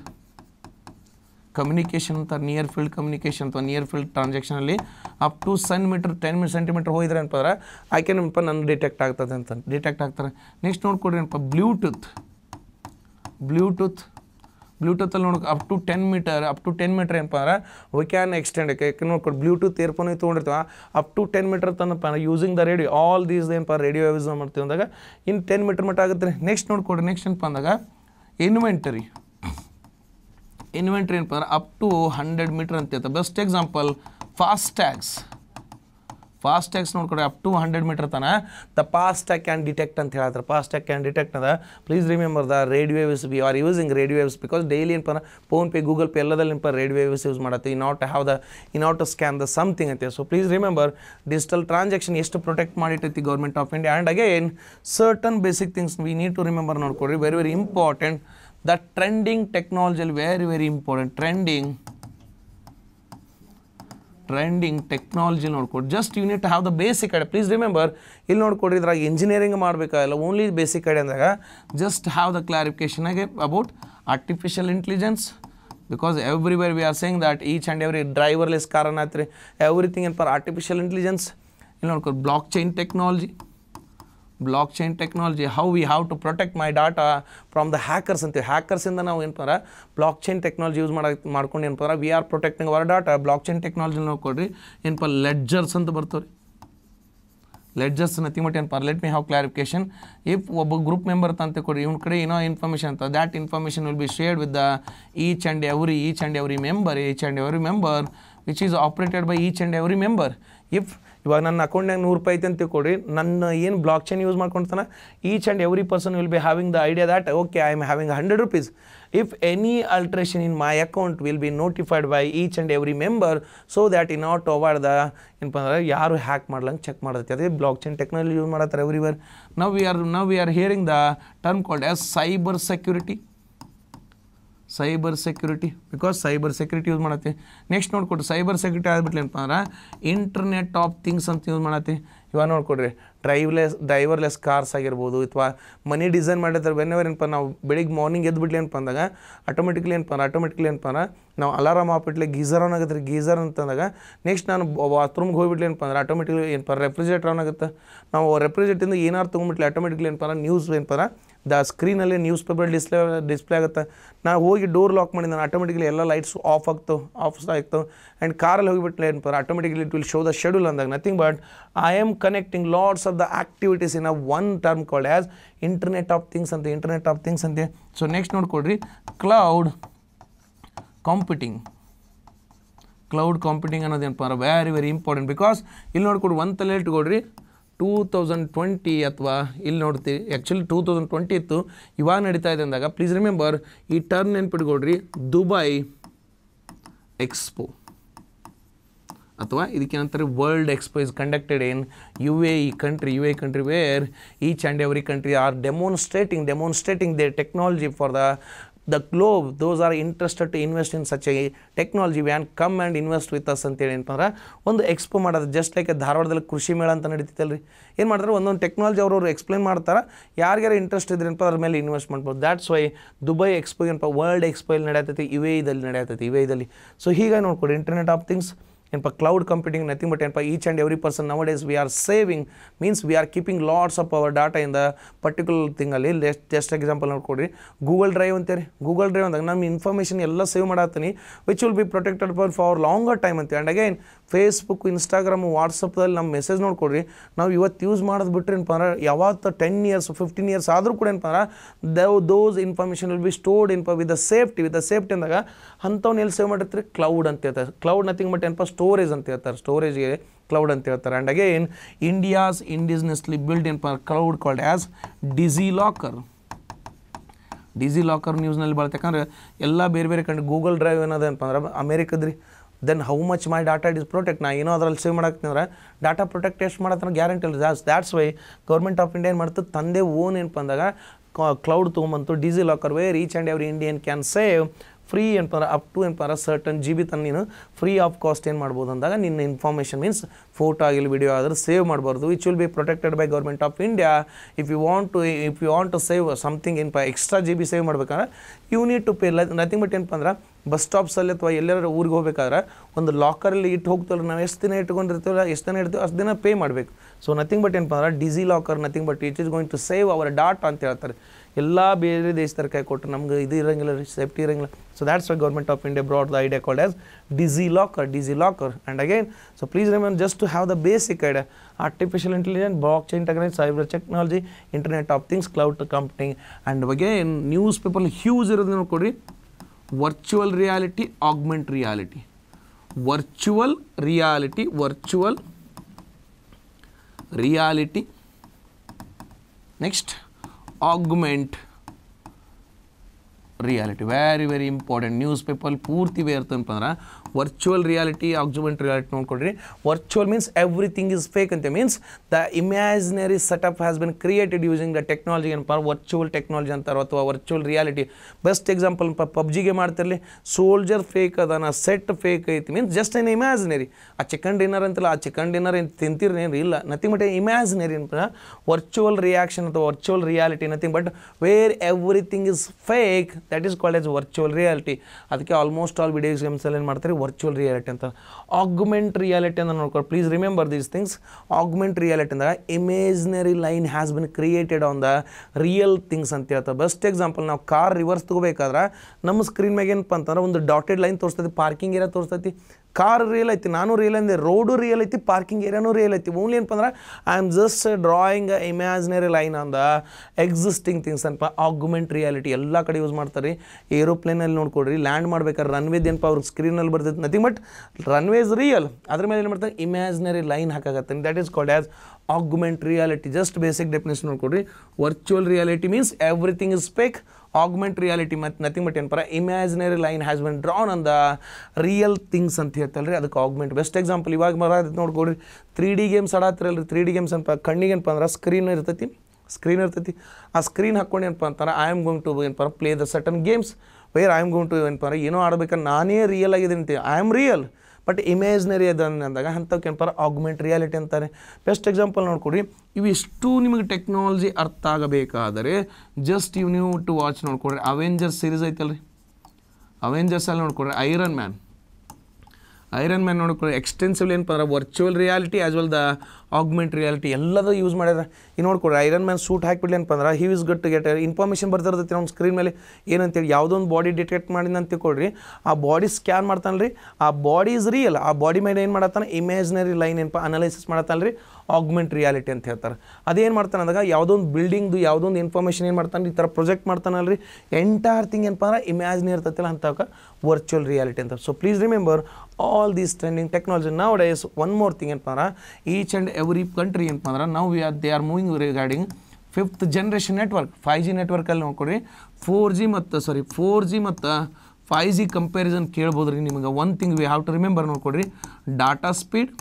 [SPEAKER 1] ಕಮ್ಯುನಿಕೇಷನ್ ಅಂತ ನಿಯರ್ ಫೀಲ್ಡ್ ಕಮ್ಯುನಿಕೇಷನ್ ಅಥವಾ ನಿಯರ್ ಫೀಲ್ಡ್ ಟ್ರಾನ್ಸಾಕ್ಷನಲ್ಲಿ ಅಪ್ ಟು ಸೆನ್ ಮೀಟರ್ ಟೆನ್ ಮೀಟರ್ ಸೆಂಟಿಮೀಟರ್ ಹೋಗಿದ್ರೆ ಐ ಕ್ಯಾನ್ ಏನಪ್ಪ ನನ್ನ ಡಿಟೆಕ್ಟ್ ಆಗ್ತದೆ ಅಂತ ಡಿಟೆಕ್ಟ್ ಆಗ್ತಾರೆ ನೆಕ್ಸ್ಟ್ ನೋಡ್ಕೊಡ್ರಿ ಏನಪ್ಪ ಬ್ಲೂಟೂತ್ ಬ್ಲೂಟೂತ್ ಬ್ಲೂಟೂತಲ್ಲಿ ನೋಡೋಕೆ up to ten metre up to ten metre ಏನಪ್ಪ ಅಂದ್ರೆ ವಿ ಕ್ಯಾನ್ ಎಕ್ಸ್ಟೆಂಡ್ ಯಾಕೆ ನೋಡ್ಕೊಡಿ ಬ್ಲೂಟೂತ್ ಇಯರ್ಫೋನ್ ತೊಗೊಂಡಿರ್ತೀವಿ ಅಪ್ ಟು ಟೆನ್ ಮೀಟರ್ ತನಕ using the radio all these ಏನಪ್ಪ ರೇಡಿಯೋ ಯೂಸ್ ಮಾಡ್ತೀವಿ ಅಂದಾಗ ಇನ್ನು ಟೆನ್ ಮೀಟರ್ ಮಟ್ಟ ಆಗುತ್ತೆ ನೆಕ್ಸ್ಟ್ ನೋಡ್ಕೊಡಿ ನೆಕ್ಸ್ಟ್ ಏನಪ್ಪ ಅಂದಾಗ ಇನ್ವೆಂಟರಿ ಇನ್ವೆಂಟ್ರಿ ಏನಪ್ಪ ಅಂದ್ರೆ ಅಪ್ ಟು ಹಂಡ್ರೆಡ್ ಮೀಟರ್ ಅಂತ ಇರ್ತದೆ best example fast tags fast tags ನೋಡ್ಕೊಡಿ ಅಪ್ ಟು ಹಂಡ್ರೆಡ್ ಮೀಟರ್ ತನ the fast tag can detect ಅಂತ ಹೇಳ್ತಾರೆ ಪಾಸ್ಟ್ ಟ್ಯಾಗ್ ಕ್ಯಾನ್ ಡಿಟೆಕ್ಟ್ ಅದ please remember the radio waves we are using radio waves because daily ಏನಪ್ಪ PhonePe Google Pay ಎಲ್ಲದಲ್ಲಿ ಏನಪ್ಪ radio waves use ಮಾಡತ್ತೆ in not have the in not to scan the something ಅಂತ so please remember digital transaction ಎಷ್ಟು protect ಮಾಡಿಟ್ಟೈತಿ government of India and again certain basic things we need to remember ನೋಡ್ಕೊಡ್ರಿ very very important the trending technology very very important trending trending technology ನೋಡ್ಕೊಡಿ just you need have the basic idea please remember ಇಲ್ಲಿ ನೋಡ್ಕೊಡ್ರಿ ಇದ್ರಾಗ engineering ಮಾಡಬೇಕಾಗಿಲ್ಲ only basic idea ಅಂದಾಗ just have the clarification ಆಗಿ about artificial intelligence because everywhere we are saying that each and every driverless ಕಾರಣ ಆತ್ರಿ everything in for artificial intelligence ಇಲ್ಲಿ ನೋಡ್ಕೊಡಿ block chain technology blockchain technology how we have to protect my data from the hackers ಅಂತೀವಿ ಹ್ಯಾಕರ್ಸಿಂದ ನಾವು ಏನಪ್ಪಾರ block chain technology use ಮಾಡಿ ಮಾಡ್ಕೊಂಡು ಏನಪ್ಪಾರ we are protecting our data block chain technology ನಾವು ಕೊಡ್ರಿ ಏನಪ್ಪ ಲೆಡ್ಜರ್ಸ್ ಅಂತ ಬರ್ತಾವ್ರಿ ಲೆಡ್ಜರ್ಸ್ ನಥಿಂಗ್ ಬಟ್ ಏನಪ್ಪ let me have clarification if ಒಬ್ಬ ಗ್ರೂಪ್ ಮೆಂಬರ್ ಅಂತ ಕೊಡಿ ಇವ್ನ ಕಡೆ ಏನೋ ಇನ್ಫಾರ್ಮೇಷನ್ ಅಂತ that information will be shared with the each and every each and every member each and every member which is operated by each and every member if ಇವಾಗ ನನ್ನ ಅಕೌಂಟ್ನಾಗ ನೂರು ರೂಪಾಯಿ ಐತೆ ಅಂತ ತಿಳ್ಕೊಡಿ ನನ್ನ ಏನು ಬ್ಲಾಕ್ ಚೈನ್ ಯೂಸ್ ಮಾಡ್ಕೊಂತಾನೆ each and every person will be having the idea that okay I am having hundred rupees if any alteration in my account will be notified by each and every member so that in not over the ಏನಪ್ಪ ಅಂದ್ರೆ ಯಾರು hack ಮಾಡ್ಲಂಗೆ check ಮಾಡತ್ತೆ ಅದೇ block chain technology use ಮಾಡತ್ತಾರೆ ವರ್ ನಾವು we are ನಾವು we are hearing the term called as cyber security cyber security because cyber security use ಮಾಡತ್ತೆ ನೆಕ್ಸ್ಟ್ ನೋಡ್ಕೊಡ್ರಿ ಸೈಬರ್ ಸೆಕ್ಯೂರಿಟಿ ಏನಪ್ಪ ಅಂದ್ರೆ ಇಂಟರ್ನೆಟ್ ಆಫ್ ಥಿಂಗ್ಸ್ ಅಂತ ಯೂಸ್ ಮಾಡತ್ತೆ ಇವಾಗ ನೋಡ್ಕೊಡ್ರಿ ಡ್ರೈವ್ಲೆಸ್ ಡ್ರೈವರ್ಲೆಸ್ ಕಾರ್ಸ್ ಆಗಿರ್ಬೋದು ಅಥವಾ ಮನಿ ಡಿಸೈನ್ ಮಾಡಿದ್ರೆ ವೆನ್ನೆವರ್ ಏನಪ್ಪ ನಾವು ಬೆಳಿಗ್ಗೆ ಮಾರ್ನಿಂಗ್ ಎದ್ದು ಬಿಡ್ಲಿ ಏನಪ್ಪ ಅಂದಾಗ ಆಟೋಮೆಟಿಕ್ಲಿ ಏನಪ್ಪ ಅಂದ್ರೆ ಆಟೋಮೆಟಿಕ್ಲಿ ಏನಪ್ಪ ಅಂದ್ರೆ ನಾವು ಅಲಾರಾಮ್ ಆಫ್ಬಿಟ್ಲೆ ಗೀಝರ್ ಆನ್ ಆಗುತ್ತೆ ಗೀಝರ್ ಅಂತಂದಾಗ ನೆಕ್ಸ್ಟ್ ನಾನು ಬಾತ್ರೂಮ್ಗೆ ಹೋಗ್ಬಿಟ್ಲಿ ಏನಪ್ಪ ಅಂದ್ರೆ ಆಟೋಮೆಟಿಕ್ಲಿ ಏನಪ್ಪ ರೆಫ್ರಿಜರೇಟರ್ ಆನ್ ಆಗುತ್ತೆ ನಾವು ರೆಫ್ರಿಜರೇಟಿಂದ ಏನಾರು ತೊಗೊಂಡ್ಬಿಟ್ಲಿ ಆಟೋಮೆಟಿಕ್ಲಿ ಏನಪ್ಪ ಅಂದ್ರೆ ನ್ಯೂಸ್ ಏನಪ್ಪ ಅಂದ್ರೆ ದ ಸ್ಕ್ರೀನಲ್ಲಿ ನ್ಯೂಸ್ ಪೇಪರ್ ಡಿಸ್ಪ್ಲೇ ಡಿಸ್ಪ್ಲೇ ಆಗುತ್ತೆ ನಾನು ಹೋಗಿ ಡೋರ್ ಲಾಕ್ ಮಾಡಿ ನಾನು ಆಟೋಮೆಟಿಕಲಿ ಎಲ್ಲ ಲೈಟ್ಸ್ ಆಫ್ ಆಗ್ತು ಆಫ್ ಆಗ್ತವೆ ಆ್ಯಂಡ್ ಕಾರಲ್ಲಿ ಹೋಗಿಬಿಟ್ಟು ಏನು ಪರ್ automatically it will show the schedule ಅಂದಾಗ nothing but I am connecting lots of the activities in a one term called as internet of things ಅಂತ ಇಂಟರ್ನೆಟ್ ಆಫ್ ಥಿಂಗ್ಸ್ ಅಂತೆ so next ನೋಡ್ಕೊಡ್ರಿ cloud computing cloud computing ಅನ್ನೋದೇನಪ್ಪ very very important because ಇಲ್ಲಿ ನೋಡ್ಕೊಡ್ರಿ ಒಂದು ತಲೆ ಇಟ್ಕೊಡ್ರಿ two thousand twenty ಅಥವಾ ಇಲ್ಲಿ ನೋಡ್ತೀವಿ ಆ್ಯಕ್ಚುಲಿ ಟೂ ತೌಸಂಡ್ ಟ್ವೆಂಟಿ ಇತ್ತು ಇವಾಗ ನಡೀತಾ ಇದೆ ಅಂದಾಗ ಪ್ಲೀಸ್ ರಿಮೆಂಬರ್ ಈ ಟರ್ನ್ ನೆನ್ಪಿಟ್ಕೊಡ್ರಿ ದುಬೈ ಎಕ್ಸ್ಪೋ ಅಥವಾ ಇದಕ್ಕೇನಂತಾರೆ world expo is conducted in U A E country U A country where each and every country are demonstrating demonstrating they technology for the the globe those are interested to invest in such a technology can come and invest with us ಅಂತೇಳಿ ಏನಂತಂದ್ರೆ ಒಂದು expo ಮಾಡೋದು just like ಧಾರವಾಡದಲ್ಲಿ ಕೃಷಿ ಮೇಳ ಅಂತ ನಡೀತೈತಲ್ರಿ ರೀ ಏನು ಮಾಡ್ತಾರೆ ಒಂದೊಂದು ಟೆಕ್ನಾಲಜಿ ಅವ್ರವ್ರು ಎಕ್ಸ್ಪ್ಲೇನ್ ಮಾಡ್ತಾರೆ ಯಾರ್ಯಾರು ಇಂಟ್ರೆಸ್ಟ್ ಇದ್ರೆ ಏನಪ್ಪ ಅದ್ರ ಮೇಲೆ ಇನ್ವೆಸ್ಟ್ ಮಾಡ್ಬೋದು ದ್ಯಾಟ್ಸ್ ವೈ ದುಬೈ ಎಕ್ಸ್ಪೋ ಏನಪ್ಪ ವರ್ಲ್ಡ್ ಎಕ್ಸ್ಪೋ ಇಲ್ಲಿ ನಡೆಯತೈತಿ ಇವೇ ಇದಲ್ಲಿ ನಡೆಯತೈತಿ ಇವೇ ಇದಲ್ಲಿ ಸೊ ಹೀಗೆ ನೋಡ್ಕೊಡಿ ಇಂಟರ್ನೆಟ್ ಆಫ್ ಥಿಂಗ್ಸ್ ಏನಪ್ಪ ಕ್ಲೌಡ್ ಕಂಪ್ಯೂಟಿಂಗ್ ನಥಿಂಗ್ ಬಟ್ ಏನಪ್ಪ each and each person every days we are saving means we are keeping keeping of our our particular in the ಅಲ್ಲಿ ಜಸ್ಟ್ ಎಕ್ಸಾಂಪಲ್ ನೋಡ್ಕೊಡ್ರಿ ಗೂಗಲ್ ಡ್ರೈವ್ ಅಂತೀರಿ Google drive ಅಂದಾಗ ನಮ್ಮ information ಎಲ್ಲ save ಮಾಡತ್ತೀನಿ which will be protected for for longer time ಅಂತ and again Facebook Instagram ವಾಟ್ಸಪ್ದಲ್ಲಿ ನಮ್ಮ ಮೆಸೇಜ್ ನೋಡ್ಕೊಡ್ರಿ ನಾವು ಇವತ್ತು ಯೂಸ್ ಮಾಡೋದು ಬಿಟ್ಟರೆ ಏನಪ್ಪ ಅಂದ್ರೆ ಯಾವತ್ತು ಟೆನ್ ಇಯರ್ಸ್ ಫಿಫ್ಟೀನ್ ಇಯರ್ಸ್ ಆದರೂ ಕೂಡ ಏನಪ್ಪ ಅಂದ್ರೆ those information will be stored info with safety with safety ಅಂದಾಗ ಅಂಥವ್ನ ಎಲ್ಲಿ ಸೇವ್ ಮಾಡಿರ್ತೀರಿ ಕ್ಲೌಡ್ ಅಂತ ಹೇಳ್ತಾರೆ ಕ್ಲೌಡ್ ನಥಿಂಗ್ ಬಟ್ ಏನಪ್ಪ ಸ್ಟೋರೇಜ್ ಅಂತ ಹೇಳ್ತಾರೆ ಸ್ಟೋರೇಜ್ಗೆ ಕ್ಲೌಡ್ ಅಂತ ಹೇಳ್ತಾರೆ and again India's indigenously build in per cloud called as DigiLocker DigiLocker ನ್ಯೂಸ್ನಲ್ಲಿ ಬರ್ತಕ್ಕಂದ್ರೆ ಎಲ್ಲ ಬೇರೆ ಬೇರೆ ಕಂಡು ಗೂಗಲ್ ಡ್ರೈವ್ ಏನದೇನಪ್ಪ ಅಂದ್ರೆ ಅಮೇರಿಕದ್ರಿ then how much my data is protect ನಾ ಏನೋ ಅದ್ರಲ್ಲಿ ಸೇವ್ ಮಾಡಾಕ್ತಿಂದ್ರೆ ಡಾಟಾ ಪ್ರೊಟೆಕ್ಟ್ ಎಷ್ಟು ಮಾಡತ್ತ ಗ್ಯಾರಂಟಿ ಇಲ್ಲ just that's why government of India ಏನು ಮಾಡ್ತು ತಂದೆ ಓನ್ ಏನು ಅಂದಾಗ ಕ್ಲೌಡ್ ತೊಗೊಂಬಂತು DigiLocker where each and every Indian can save free ಏನಪ್ಪ ಅಪ್ ಟು ಏನಪ್ಪ ಸರ್ಟನ್ ಜಿ ಬಿ ತನ್ನ ನೀನು ಫ್ರೀ ಆಫ್ ಕಾಸ್ಟ್ ಏನು ಮಾಡ್ಬೋದು ಅಂದಾಗ ನಿನ್ನ ಇನ್ಫಾರ್ಮೇಷನ್ ಮೀನ್ಸ್ ಫೋಟೋ ಆಗಿಲ್ಲ ವಿಡಿಯೋ ಆದರೆ ಸೇವ್ ಮಾಡಬಾರ್ದು which will be protected by government of India if you want to if you want to save something in extra G B save ಮಾಡ್ಬೇಕಂದ್ರೆ you need to pay nothing but ಏನಪ್ಪ ಅಂದ್ರೆ bus ಸ್ಟಾಪ್ಸಲ್ಲಿ ಅಥವಾ ಎಲ್ಲರೂ ಊರಿಗೆ ಹೋಗಬೇಕಾದ್ರೆ ಒಂದು ಲಾಕರಲ್ಲಿ ಇಟ್ಟು ಹೋಗ್ತಲ್ಲ ನಾವು ಎಷ್ಟು ದಿನ ಇಟ್ಕೊಂಡಿರ್ತೀವಿ ಎಷ್ಟು ದಿನ ಇಡ್ತೀವಿ ಅಷ್ಟು ದಿನ ಪೇ ಮಾಡಬೇಕು ಸೊ ನಥಿಂಗ್ ಬಟ್ ಏನಪ್ಪ ಅಂದ್ರೆ DigiLocker nothing but it is going to save our data ಅಂತ ಹೇಳ್ತಾರೆ ಎಲ್ಲ ಬೇರೆ ದೇಶದ ಕೈ ಕೊಟ್ಟರೆ ನಮ್ಗೆ ಇದು ಇರೋಂಗಿಲ್ಲ ಸೇಫ್ಟಿ ಇರೋಂಗಿಲ್ಲ so that's why government of India brought the idea called as DigiLocker DigiLocker and again so please remember just to have the basic idea. Artificial intelligence, blockchain technology, cyber technology, internet of things, cloud computing. And again, newspaper huge virtual reality, augment reality. Virtual reality, virtual reality. Next, augment reality very very important news paper ಪೂರ್ತಿ ಬೇರ್ತಂತಂದ್ರೆ virtual reality augment reality ನೋಡ್ಕೊಡ್ರಿ virtual means everything is fake ಅಂತ means the imaginary setup has been created using the technology ಏನಪ್ಪ virtual technology ಅಂತಾರೆ ಅಥವಾ virtual reality best example ಪಬ್ಜಿಗೆ ಮಾಡ್ತಿರಲಿ soldier fake ಅದಾನ ಸೆಟ್ ಫೇಕ್ ಐತಿ ಮೀನ್ಸ್ ಜಸ್ಟ್ ಏನು ಇಮ್ಯಾಜಿನರಿ ಆ ಚಿಕನ್ ಡಿನ್ನರ್ ಅಂತಲ್ಲ ಆ ಚಿಕನ್ ಡಿನ್ನರ್ ಏನು ತಿಂತಿರೇನು ಇಲ್ಲ ನಥಿಂಗ್ ಬಟ್ ಇಮ್ಯಾಜಿನರಿ ಅಂತ ವರ್ಚುವಲ್ ರಿಯಾಕ್ಷನ್ ಅಥವಾ virtual reality nothing but where everything is fake that is called as virtual reality ಅದಕ್ಕೆ ಆಲ್ಮೋಸ್ಟ್ ಆಲ್ ವಿಡಿಯೋ ಗೇಮ್ಸಲ್ಲಿ ಏನು ಮಾಡ್ತಾರೆ ವರ್ಚುವಲ್ ರಿಯಾಲಿಟಿ ಅಂತ ಆಗ್ಮೆಂಟ್ ರಿಯಾಲಿಟಿ ಅಂತ ನೋಡ್ಕೊಳ್ಳಿ please remember these things augment reality ಅಂದಾಗ imaginary line has been created on the real things ಅಂತ ಹೇಳ್ತಾರೆ ಬೆಸ್ಟ್ ಎಕ್ಸಾಂಪಲ್ ನಾವು ಕಾರ್ ರಿವರ್ಸ್ ತಗೋಬೇಕಾದ್ರೆ ನಮ್ಮ ಸ್ಕ್ರೀನ್ ಮ್ಯಾಗ ಏನಪ್ಪ ಅಂತಂದ್ರೆ ಒಂದು ಡಾಟೆಡ್ ಲೈನ್ ತೋರಿಸ್ತೈತಿ ಪಾರ್ಕಿಂಗ್ ಏರಿಯಾ ತೋರಿಸ್ತೈತಿ ಕಾರ್ ರಿಯಲ್ ಐತಿ ನಾನು ರಿಯಲ್ ಅಂದೆ ರೋಡು ರಿಯಲ್ ಐತಿ ಪಾರ್ಕಿಂಗ್ ಏರಿಯಾನು ರಿಯಲ್ ಐತಿ ಓನ್ಲಿ ಏನಪ್ಪ ಅಂದ್ರೆ I am just drawing imaginary line ಅಂದ ಎಕ್ಸಿಸ್ಟಿಂಗ್ ಥಿಂಗ್ಸ್ ಅನ್ಪ ಆಗುಮೆಂಟ್ ರಿಯಾಲಿಟಿ ಎಲ್ಲ ಕಡೆ ಯೂಸ್ ಮಾಡ್ತಾರೆ ಏರೋಪ್ಲೇನಲ್ಲಿ ನೋಡ್ಕೊಡ್ರಿ ಲ್ಯಾಂಡ್ ಮಾಡ್ಬೇಕಾದ್ರೆ ವೇದ ಏನಪ್ಪ ಅವ್ರಿಗೆ ಸ್ಕ್ರೀನಲ್ಲಿ ಬರ್ತೈತೆ ನಥಿಂಗ್ ಬಟ್ ರನ್ವೇಸ್ ರಿಯಲ್ ಅದ್ರ ಮೇಲೆ ಏನು ಮಾಡ್ತಾರೆ ಇಮ್ಯಾಜಿನರಿ ಲೈನ್ ಹಾಕಾಗತ್ತೆ that is called as augment reality just basic definition ನೋಡ್ಕೊಡ್ರಿ virtual reality means everything is fake augment reality ಮತ್ತು ನಥಿಂಗ್ ಬಟ್ ಏನಪ್ಪ imaginary line has been drawn on the real things ಅಂತ ಹೇಳ್ತಲ್ರಿ ರೀ ಅದಕ್ಕೆ ಆಗ್ಮೆಂಟ್ ಬೆಸ್ಟ್ ಎಕ್ಸಾಂಪಲ್ ಇವಾಗ ಮರ ನೋಡ್ಕೊಡ್ರಿ ತ್ರೀ ಡಿ ಗೇಮ್ಸ್ ಆಡಾತ್ರಲ್ಲ ರೀ ತ್ರೀ ಡಿ ಗೇಮ್ಸ್ ಅಂತ ಕಣ್ಣಿಗೆ ಏನಪ್ಪ ಅಂದ್ರೆ ಸ್ಕ್ರೀನ್ ಇರ್ತೈತಿ ಸ್ಕ್ರೀನ್ ಇರ್ತೈತಿ ಆ ಸ್ಕ್ರೀನ್ ಹಾಕ್ಕೊಂಡು ಏನಪ್ಪ ಅಂತಾರೆ ಐ ಆಮ್ ಗೋಯಿಂಗ್ ಟು ಏನಪ್ಪ play the certain games where I am going to ಏನಪ್ಪ ಏನೋ ಆಡ್ಬೇಕಂದ್ರೆ ನಾನೇ ರಿಯಲ್ ಆಗಿದ್ದೀನಿ I am real but imaginary ಅದನ್ನ ಅಂದಾಗ ಅಂಥವ್ಕೆ ಕೆಂಪರ ಆಗ್ಮೆಂಟ್ ರಿಯಾಲಿಟಿ ಅಂತಾರೆ ಬೆಸ್ಟ್ ಎಕ್ಸಾಂಪಲ್ ನೋಡ್ಕೊಡಿ ಇವಿಷ್ಟು ನಿಮಗೆ ಟೆಕ್ನಾಲಜಿ ಅರ್ಥ ಆಗಬೇಕಾದರೆ ಜಸ್ಟ್ ಇವ್ ನೀವು ಟು ವಾಚ್ ನೋಡ್ಕೊಡ್ರಿ ಅವೆಂಜರ್ಸ್ ಸೀರೀಸ್ ಐತಲ್ರಿ ಅವೆಂಜರ್ಸಲ್ಲಿ ನೋಡ್ಕೊಡ್ರಿ ಐರನ್ ಮ್ಯಾನ್ ಐರನ್ ಮ್ಯಾನ್ ನೋಡ್ಕೊಳ್ಳಿ ಎಕ್ಸ್ಟೆನ್ಸಿವ್ಲಿ ಏನಪ್ಪ virtual reality as well the augment reality ಎಲ್ಲದೂ ಯೂಸ್ ಮಾಡ್ಯಾರ ಈ ನೋಡ್ಕೊಡ್ರಿ ಐರನ್ ಮ್ಯಾನ್ ಸೂಟ್ ಏನಪ್ಪ ಅಂದ್ರೆ he is got to get information ಬರ್ತಿರ್ತೈತಿ ನಮ್ಮ ಸ್ಕ್ರೀನ್ ಮೇಲೆ ಏನಂತೇಳಿ ಯಾವುದೋ ಒಂದು ಬಾಡಿ ಡಿಟೆಕ್ಟ್ ಮಾಡಿದ ಅಂತ ತಿಳ್ಕೊಳ್ರಿ ಆ ಬಾಡಿ ಸ್ಕ್ಯಾನ್ ಮಾಡ್ತಾನೆ ರೀ ಆ ಬಾಡಿ ಇಸ್ ರಿಯಲ್ ಆ ಬಾಡಿ ಮೇಲೆ ಏನು ಮಾಡತ್ತಾನೆ ಇಮ್ಯಾಜಿನರಿ ಲೈನ್ ಏನಪ್ಪ ಅನಲೈಸಿಸ್ ಮಾಡತ್ತಲ್ಲ ರೀ ಆಗ್ಮೆಂಟ್ ರಿಯಾಲಿಟಿ ಅಂತ ಹೇಳ್ತಾರೆ ಅದೇನು ಮಾಡ್ತಾನೆ ಅಂದಾಗ ಯಾವುದೋ ಒಂದು ಬಿಲ್ಡಿಂಗ್ದು ಯಾವುದೋ ಒಂದು ಇನ್ಫಾರ್ಮೇಷನ್ ಏನು ಮಾಡ್ತಾನೆ ಈ ಥರ ಪ್ರೊಜೆಕ್ಟ್ ಮಾಡ್ತಾನಲ್ಲ ರೀ ಎಂಟೈರ್ ಥಿಂಗ್ ಏನಪ್ಪ ಅಂದ್ರೆ ಇಮ್ಯಾಜಿನ ಇರ್ತೈತಿಲ್ಲ ಅಂತಕ್ಕೆ ವರ್ಚುವಲ್ ರಿಯಾಲಿಟಿ ಅಂತ so please remember these these technology ನಾವು ಡೇಸ್ ಒನ್ ಮೋರ್ ಥಿಂಗ್ ಅಂತಂದ್ರೆ each and every country and ಅಂದ್ರೆ we are they are moving regarding fifth generation network five G ನೆಟ್ವರ್ಕಲ್ಲಿ ನೋಡ್ಕೊಡ್ರಿ ಫೋರ್ ಜಿ ಮತ್ತು ಸಾರಿ ಫೋರ್ ಜಿ ಮತ್ತು five G comparison ಕೇಳ್ಬೋದು ರೀ ನಿಮಗೆ one thing we have to remember ನೋಡ್ಕೊಡ್ರಿ ಡಾಟಾ ಸ್ಪೀಡ್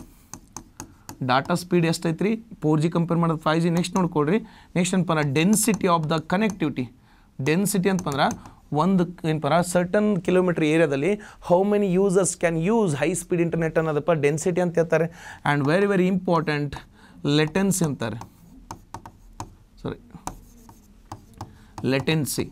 [SPEAKER 1] ಡಾಟಾ ಸ್ಪೀಡ್ ಎಷ್ಟೈತೆ ರೀ ಫೋರ್ ಜಿ ಕಂಪೇರ್ ಮಾಡೋದು ಫೈ ಜಿ ನೆಕ್ಸ್ಟ್ ನೋಡ್ಕೊಡ್ರಿ ನೆಕ್ಸ್ಟ್ ಏನಪ್ಪ density of the connectivity density ಅಂತಂದ್ರೆ ಒಂದು ಏನಪ್ಪ ಸರ್ಟನ್ ಕಿಲೋಮೀಟ್ರ್ ಏರಿಯಾದಲ್ಲಿ how many users can use high speed internet ಅನ್ನೋದಪ್ಪ ಡೆನ್ಸಿಟಿ ಅಂತ ಹೇಳ್ತಾರೆ and very very important latency ಅಂತಾರೆ ಸಾರಿ ಲೆಟೆನ್ಸಿ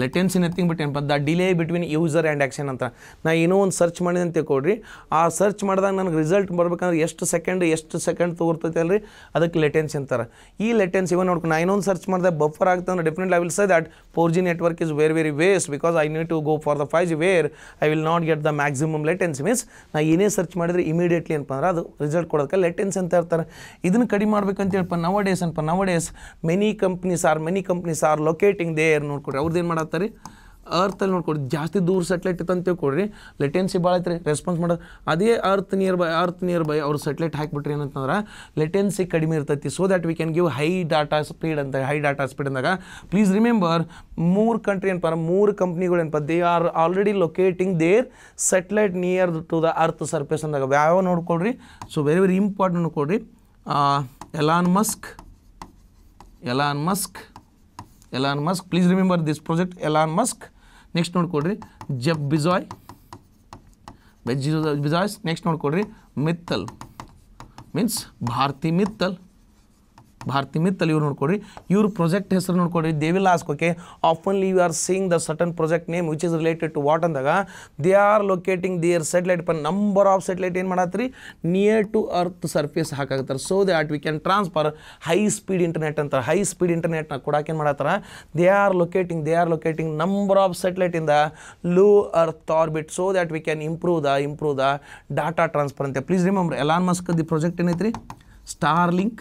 [SPEAKER 1] ಲೆಟೆನ್ಸಿ ನಥಿಂಗ್ ಬಿಟ್ಟು ಏನಪ್ಪ the delay between user and action ಅಂತ ನಾ ಏನೋ ಒಂದು ಸರ್ಚ್ ಮಾಡಿದೆ ಅಂತ ತಿಳ್ಕೊಡ್ರಿ ಆ ಸರ್ಚ್ ಮಾಡಿದಾಗ ನನಗೆ ರಿಸಲ್ಟ್ ಬರ್ಬೇಕಂದ್ರೆ ಎಷ್ಟು ಸೆಕೆಂಡ್ ಎಷ್ಟು ಸೆಕೆಂಡ್ ತೊಗೊರ್ತೈತೆ ಅಲ್ರಿ ಅದಕ್ಕೆ ಲೆಟೆನ್ಸಿ ಅಂತಾರೆ ಈ ಲೆಟೆನ್ಸಿ ಇವಾಗ ನೋಡ್ಕೊಂಡು ನಾ ಇನ್ನೊಂದು ಸರ್ಚ್ ಮಾಡಿದೆ ಬಫರ್ ಆಗ್ತಂದ್ರೆ definitely I will say that 4G network is very very waste because I need to go for the 5G where I will not get the maximum latency means ನಾ ಏನೇ search ಮಾಡಿದ್ರೆ immediately ಅಂತಂದ್ರೆ ಅಂದ್ರೆ ಅದು result ಕೊಡೋದಕ್ಕೆ ಲೆಟೆನ್ಸ್ ಅಂತ ಇರ್ತಾರೆ ಇದನ್ನು ಕಡಿಮೆ ಮಾಡ್ಬೇಕಂತ ಹೇಳಪ್ಪ ನವ ಡೇಸ್ ಅನ್ಪ nowadays many companies are many companies are locating their ನೋಡ್ಕೊಡ್ರಿ ಅವ್ರದ್ದು ಏನು ಮಾಡತ್ತಾರೆ ಅರ್ತಲ್ಲಿ ನೋಡ್ಕೊಡಿ ಜಾಸ್ತಿ ದೂರ ಸೆಟ್ಲೈಟ್ ಇತ್ತಂತ ತಿಳ್ಕೊಡ್ರಿ ಲೆಟೆನ್ಸಿ ಭಾಳ ಐತ್ರಿ ರೆಸ್ಪಾನ್ಸ್ ಮಾಡೋದು ಅದೇ earth near by earth near by ಅವ್ರು ಸೆಟ್ಲೈಟ್ ಹಾಕಿಬಿಟ್ರಿ ಏನಂತಂದ್ರೆ ಲೆಟೆನ್ಸಿ ಕಡಿಮೆ ಇರ್ತೈತಿ so that we can give high data speed ಅಂತ ಹೈ ಡಾಟಾ ಸ್ಪೀಡ್ ಅಂದಾಗ ಪ್ಲೀಸ್ ರಿಮೆಂಬರ್ ಮೂರು ಕಂಟ್ರಿ ಏನಪ್ಪ ಮೂರು ಕಂಪ್ನಿಗಳು ಏನಪ್ಪ they are already locating their satellite near to the earth surface ಅಂದಾಗ ಯಾವ ನೋಡ್ಕೊಡ್ರಿ ಸೊ ವೆರಿ ವೆರಿ ಇಂಪಾರ್ಟೆಂಟ್ ನೋಡ್ಕೊಡ್ರಿ Elon Musk Elon Musk Elon Musk please remember this project Elon Musk next ನೋಡ್ಕೊಡ್ರಿ ಜಬ್ ಬಿಜಾಯ್ ಬಿಜಾಯ್ಸ್ ನೆಕ್ಸ್ಟ್ ನೋಡ್ಕೊಡ್ರಿ ಮಿತ್ತಲ್ ಮೀನ್ಸ್ ಭಾರತಿ ಮಿತ್ತಲ್ ಭಾರತಿ ಮಿತ್ತಲ್ ಇವ್ರು ನೋಡ್ಕೊಡ್ರಿ ಇವ್ರ ಪ್ರೊಜೆಕ್ಟ್ ಹೆಸರು ನೋಡ್ಕೊಡ್ರಿ ದೇ ವಿಲ್ ಆಸ್ಕ್ ಓಕೆ ಆಫನ್ಲಿ you are seeing the certain project name which is related to what ಅಂದಾಗ they are locating their satellite ಪನ್ ನಂಬರ್ ಆಫ್ ಸೆಟ್ಲೈಟ್ ಏನು ಮಾಡತ್ತರಿ ನಿಯರ್ ಟು ಅರ್ತ್ ಸರ್ಫೇಸ್ ಹಾಕಾಗತ್ತಾರೆ so that we can transfer high speed internet ಅಂತಾರೆ high speed ಇಂಟರ್ನೆಟ್ನ ಕೊಡಕ್ಕೆ ಏನು ಮಾಡತ್ತಾರ they are locating they are locating number of ಸೆಟ್ಲೈಟಿಂದ low earth orbit so that we can improve the improve the data transfer ಅಂತೆ please remember Elon Musk the project ಏನೈತ್ರಿ Starlink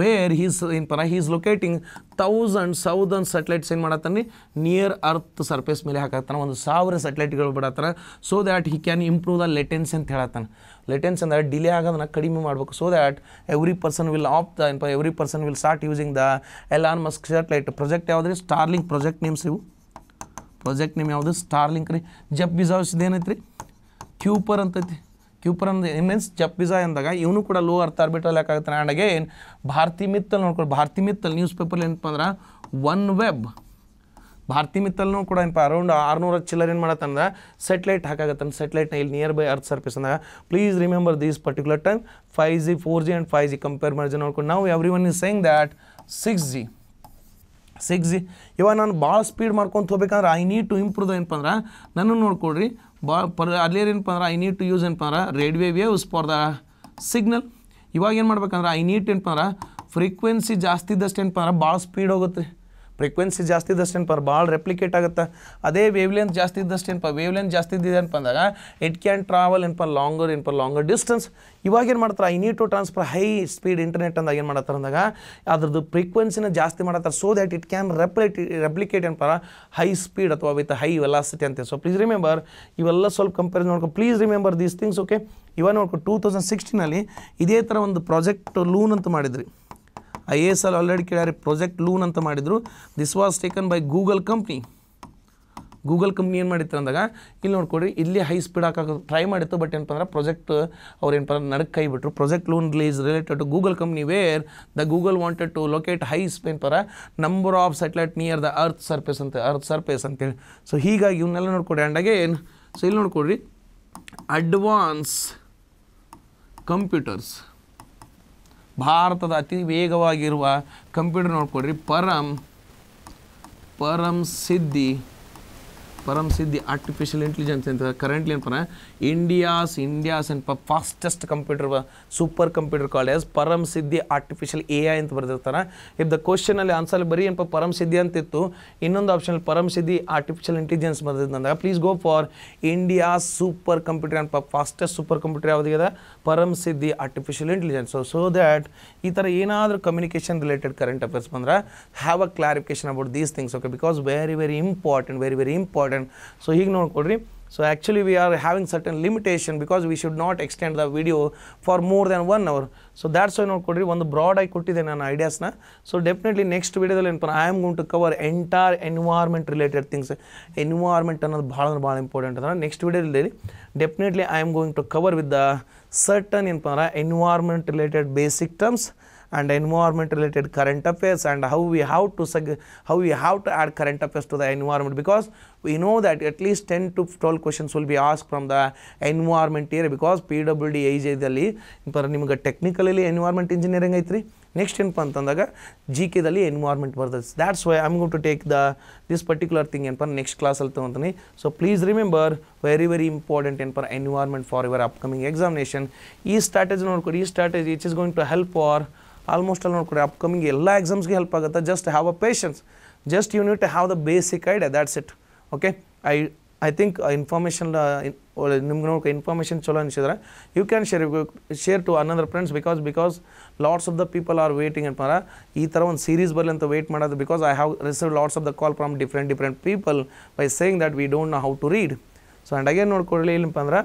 [SPEAKER 1] where he's ಏನಪ್ಪ is locating thousand ಸೌದನ್ satellites ಏನು ಮಾಡತ್ತಾನೆ near earth surface ಮೇಲೆ ಹಾಕತ್ತಾನೆ ಒಂದು ಸಾವಿರ ಸೆಟ್ಲೈಟ್ಗಳು ಬಿಡತ್ತಾನೆ so that he can improve the latency ಅಂತ ಹೇಳತ್ತಾನೆ ಲೆಟೆನ್ಸ್ ಅಂದರೆ ಡಿಲೇ ಆಗೋದನ್ನ ಕಡಿಮೆ ಮಾಡಬೇಕು so that every person will of the ಏನಪ್ಪ ಎವ್ರಿ ಪರ್ಸನ್ ವಿಲ್ ಸಾಟ್ using the Elon Musk satellite project ಯಾವುದ್ರಿ ಸ್ಟಾರ್ಲಿಂಗ್ ಪ್ರಾಜೆಕ್ಟ್ ನೇಮ್ಸ್ ಇವು ಪ್ರೊಜೆಕ್ಟ್ ನೇಮ್ ಯಾವುದು ಸ್ಟಾರ್ಲಿಂಗ್ ರೀ ಜಪ್ ಬಿಸಾವ್ಸ್ ಏನೈತೆ ರೀ ಕ್ಯೂಪರ್ ಅಂತೈತಿ ಕ್ಯೂಪರ್ ಮೀನ್ಸ್ ಜಪ್ ಪಿಜಾ ಅಂದಾಗ ಇವನು ಕೂಡ ಲೋ ಅರ್ಥ ಆರ್ಬಿಟ್ರಲ್ಲಿ ಯಾಕಾಗುತ್ತೆ ಆ್ಯಂಡ್ ಅಗೇನ್ ಭಾರತಿ ಮಿತ್ತಲ್ಲಿ ನೋಡ್ಕೊಳ್ಳಿ ಭಾರತಿ ಮಿತ್ತಲ್ ನ್ಯೂಸ್ ಪೇಪರ್ ಏನಪ್ಪ ಅಂದ್ರೆ ಒನ್ ವೆಬ್ ಭಾರತಿ ಮಿತ್ತಲ್ನೂ ಕೂಡ ಏನಪ್ಪ ಅರೌಂಡ್ ಆರುನೂರ ಚಿಲ್ಲರ್ ಏನು ಮಾಡತ್ತಂದ್ರೆ ಸೆಟ್ಲೈಟ್ ಹಾಕಾಗತ್ತೆ ಸೆಟ್ಲೈಟ್ನ ಇಲ್ಲಿ ನಿಯರ್ ಬೈ ಅರ್ಥ ಸರ್ಫೇಸ್ ಅಂದಾಗ please remember these particular time five G four G and five G compare ಮಾಡಿದ್ರೆ ನೋಡ್ಕೊಂಡು ನಾವು every one is saying that six G six G ಇವಾಗ ನಾನು ಭಾಳ ಸ್ಪೀಡ್ ಮಾಡ್ಕೊಂತ ಹೋಗ್ಬೇಕಂದ್ರೆ ಐ ನೀಡ್ ಟು ಇಂಪ್ರೂವ್ ಏನಪ್ಪ ಅಂದ್ರೆ ನಾನು ನೋಡ್ಕೊಳ್ರಿ ಬಾ ಪರ್ ಅಲ್ಲಿಯರ್ ಏನಪ್ಪ ಅಂದ್ರೆ ಐ ನೀಟ್ ಟು ಯೂಸ್ ಏನಪ್ಪ ಅಂದ್ರೆ radio waves for the signal ಇವಾಗ ಏನು ಮಾಡ್ಬೇಕಂದ್ರೆ ಐ ನೀಟ್ ಏನಪ್ಪ ಅಂದ್ರೆ ಫ್ರೀಕ್ವೆನ್ಸಿ ಜಾಸ್ತಿ ಇದ್ದಷ್ಟು ಏನಪ್ಪ ಅಂದ್ರೆ ಭಾಳ ಸ್ಪೀಡ್ ಹೋಗುತ್ತೆ ಫ್ರೀಕ್ವೆನ್ಸಿ ಜಾಸ್ತಿ ಇದ್ದಷ್ಟೇನಪ್ಪ ಭಾಳ ರೆಪ್ಲಿಕೇಟ್ ಆಗುತ್ತೆ ಅದೇ ವೇವ್ಲೆಂತ್ ಜಾಸ್ತಿ ಇದ್ದಷ್ಟೇನಪ್ಪ ಲೆಂತ್ ಜಾಸ್ತಿ ಇದೆ ಅಂತ ಅಂದಾಗ ಇಟ್ ಕ್ಯಾನ್ ಟ್ರಾವೆಲ್ ಏನಪ್ಪ ಲಾಂಗರ್ ಏನಪ್ಪ ಲಾಂಗರ್ ಡಿಸ್ಟೆನ್ಸ್ ಇವಾಗ ಏನು ಮಾಡ್ತಾರೆ I need to transfer high speed internet ಅಂದಾಗ ಏನು ಮಾಡ್ತಾರೆ ಅಂದಾಗ ಅದ್ರದ್ದು ಫ್ರೀಕ್ವೆನ್ಸಿನ ಜಾಸ್ತಿ ಮಾಡತ್ತಾರೆ ಸೊ ದ್ಯಾಟ್ ಇಟ್ ಕ್ಯಾನ್ ರೆಪ್ಲೇಟ್ ರೆಪ್ಲಿಕೇಟ್ ಏನಪ್ಪ ಹೈ ಸ್ಪೀಡ್ ಅಥವಾ ವಿತ್ ಹೈ ವೆಲಾಸಿಟಿ ಅಂತ ಸೊ ಪ್ಲೀಸ್ ರಿಮೆಂಬರ್ ಇವೆಲ್ಲ ಸ್ವಲ್ಪ ಕಂಪೇರ್ ನೋಡ್ಕೊಂಡು please remember these things okay ಇವಾಗ ನೋಡ್ಕೊ ಟೂ ತೌಸಂಡ್ ಸಿಕ್ಸ್ಟೀನಲ್ಲಿ ಇದೇ ಥರ ಒಂದು ಪ್ರಾಜೆಕ್ಟ್ ಲೂನ್ ಅಂತ ಮಾಡಿದ್ರಿ ಐ ಎ ಎಸ್ ಅಲ್ಲಿ ಆಲ್ರೆಡಿ ಕೇಳ್ಯಾರ ಪ್ರಾಜೆಕ್ಟ್ ಲೂನ್ ಅಂತ ಮಾಡಿದ್ರು this was taken by Google company Google company ಏನು ಮಾಡಿತ್ತು ಅಂದಾಗ ಇಲ್ಲಿ ನೋಡ್ಕೊಡ್ರಿ ಇಲ್ಲಿ ಹೈ ಸ್ಪೀಡ್ ಹಾಕೋಕೆ ಟ್ರೈ ಮಾಡಿತ್ತು ಬಟ್ ಏನಪ್ಪ ಅಂದ್ರೆ ಪ್ರಾಜೆಕ್ಟ್ ಅವ್ರು ಏನಪ್ಪ ಅಂದ್ರೆ ನಡಕ್ಕೆ ಕೈ ಬಿಟ್ರು project Loon release related to Google company where the Google wanted to locate high ಪರ number of satellite near the earth surface ಅಂತ ಅರ್ತ್ ಸರ್ಫೇಸ್ ಅಂತೇಳಿ ಸೊ ಹೀಗಾಗಿ ಇವನ್ನೆಲ್ಲ ನೋಡ್ಕೊಡಿ ಆ್ಯಂಡ್ ಏನು ಸೊ ಇಲ್ಲಿ ನೋಡ್ಕೊಡ್ರಿ ಅಡ್ವಾನ್ಸ್ ಕಂಪ್ಯೂಟರ್ಸ್ ಭಾರತದ ಅತಿ ವೇಗವಾಗಿರುವ ಕಂಪ್ಯೂಟರ್ ನೋಡ್ಕೊಡ್ರಿ ಪರಂ ಪರಂ ಸಿದ್ಧಿ ಪರಂ ಸಿದ್ಧಿ ಆರ್ಟಿಫಿಷಿಯಲ್ ಇಂಟೆಲಿಜೆನ್ಸ್ ಅಂತ ಕರೆಂಟ್ಲಿ ಏನಪ್ಪ ಇಂಡಿಯಾಸ್ ಇಂಡಿಯಾಸ್ ಅಂಡ್ ಪ fastest computer super computer college Param Siddhi artificial A I ಅಂತ ಬರೆದಿರ್ತಾರೆ ಇಫ್ ದ ಕ್ವಶನಲ್ಲಿ ಆನ್ಸರ್ ಬರೀ ಏನಪ್ಪ ಪರಂ ಸಿದ್ಧಿ ಅಂತಿತ್ತು ಇನ್ನೊಂದು option Param Siddhi artificial intelligence ಬರೆದಿದ್ದಂದಾಗ please go for India's super computer ಅಂತ ಫಾಸ್ಟೆಸ್ಟ್ ಸೂಪರ್ ಕಂಪ್ಯೂಟರ್ ಯಾವುದಿದೆ Param Siddhi artificial intelligence so so that ಈ ಥರ ಏನಾದರೂ ಕಮ್ಯುನಿಕೇಷನ್ ರಿಲೇಟೆಡ್ ಕರೆಂಟ್ ಅಫೇರ್ಸ್ ಬಂದರೆ have a clarification about these things okay because very very important very very important so ಹೀಗೆ ನೋಡ್ಕೊಡ್ರಿ so actually we are having certain limitation because we should not extend the video for more than one hour so that's why ನೋಡ್ಕೊಡ್ರಿ ಒಂದು broad ಬ್ರಾಡಾಗಿ ಕೊಟ್ಟಿದ್ದೆ ನನ್ನ ಐಡಿಯಾಸ್ನ so definitely next ವೀಡಿಯೋದಲ್ಲಿ ಏನಪ್ಪ I am gonna to cover entire environment related things environment ಅನ್ನೋದು ಭಾಳ ಅಂದ್ರೆ ಭಾಳ ಇಂಪಾರ್ಟೆಂಟ್ ಅಂದ್ರೆ ನೆಕ್ಸ್ಟ್ ವೀಡಿಯೋದಲ್ಲಿ definitely I am going to cover with the certain ಏನಪ್ಪ ಅಂದ್ರೆ related basic terms and environment related current affairs and how we have to ಸಗ್ how we have to add current affairs to the environment because we know that at least ten to twelve questions will be ask from the environment year because P W D I ಇದಲ್ಲಿ ನಿಮ್ಗೆ ಟೆಕ್ನಿಕಲಲ್ಲಿ environment engineering ಐತ್ರಿ next ಏನಪ್ಪ ಅಂತಂದಾಗ ಜಿ ಕೆದಲ್ಲಿ environment ಬರ್ತದೆ that's why I'm gonna to take the this particular thing ಏನಪ್ಪ ನೆಕ್ಸ್ಟ್ ಕ್ಲಾಸಲ್ಲಿ ತಗೊಂತೀನಿ so please remember very very important ಏನಪ್ಪ environment for your upcoming examination ಈ ಸ್ಟ್ರಾಟಜಿ ನೋಡ್ಕೊಡಿ ಈ strategy it is going to help for almost ಅಲ್ಲಿ ನೋಡ್ಕೊಡಿ upcoming ಎಲ್ಲ ಎಕ್ಸಾಮ್ಸ್ಗೆ ಹೆಲ್ಪ್ ಆಗುತ್ತೆ just have a patience just you need to have the basic idea that's it okay I I think information ನಿಮ್ಗೆ ನೋಡಿ ಇನ್ಫಾರ್ಮೇಷನ್ ಚಲೋ ಅನಿಸಿದ್ರೆ you can share share to another friends because because lots of the people are waiting ಅಂತಂದ್ರೆ ಈ ಥರ ಒಂದು series ಬರಲಿ ಅಂತ ವೇಟ್ ಮಾಡೋದು because I have receive lots of the call from different different people by saying that we don't know how to read so and again ನೋಡ್ಕೊಳ್ಳಿ ಇಲ್ಲಪ್ಪ ಅಂದ್ರೆ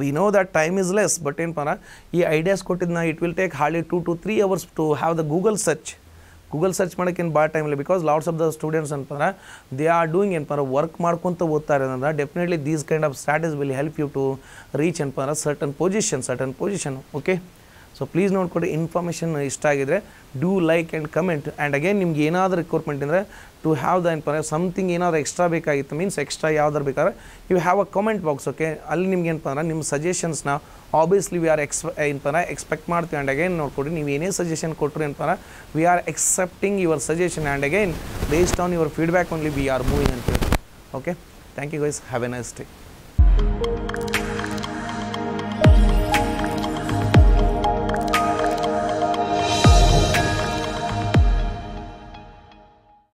[SPEAKER 1] we know that time is less but ಏನಪ್ಪ ಅಂದ್ರೆ ಈ ideas ನಾ it will take hardly two to three hours to have the Google search Google search ಮಾಡೋಕ್ಕೇನು ಭಾಳ time ಇಲ್ಲ because lots of the students ಅಂತಂದ್ರೆ ದೇ ಆರ್ ಡೂಯಿಂಗ್ ಏನಪ್ಪ work ಮಾಡ್ಕೊತ ಓದ್ತಾರೆ ಅಂದ್ರೆ definitely these kind of strategy will help you to reach ಏನಪ್ಪ ಅಂದ್ರೆ certain position certain position okay so please ನೋಡಿಕೊಡಿ ಇನ್ಫಾರ್ಮೇಷನ್ ಇಷ್ಟ ಆಗಿದರೆ do like and comment and again ನಿಮ್ಗೆ ಏನಾದರೂ ರಿಕ್ವೈರ್ಮೆಂಟ್ ಅಂದರೆ ಟು ಹ್ಯಾವ್ ದ ಏನಪ್ಪ ಸಮಥಿಂಗ್ ಏನಾದರೂ ಎಕ್ಸ್ಟ್ರಾ ಬೇಕಾಗಿತ್ತು ಮೀನ್ಸ್ ಎಕ್ಸ್ಟ್ರಾ ಯಾವ್ದಾರು ಬೇಕಾದ್ರೆ you have a comment box okay ಅಲ್ಲಿ ನಿಮ್ಗೆ ಏನಪ್ಪ ಅಂದ್ರೆ ನಿಮ್ಮ ಸಜೆಷನ್ಸ್ನ ಆಬ್ವಿಯಸ್ಲಿ ವಿ ಆರ್ ಎಕ್ಸ್ ಏನಪ್ಪ ಎಕ್ಸ್ಪೆಕ್ಟ್ ಮಾಡ್ತೀವಿ ಆ್ಯಂಡ್ ಅಗೇನ್ ನೋಡ್ಕೊಡಿ ನೀವು ಏನೇ ಸಜೆಷನ್ ಕೊಟ್ಟರು ಏನಪ್ಪ we are accepting your suggestion and again based on your feedback only we are moving ಅಂತ ಹೇಳಿ okay thank you guys have a nice day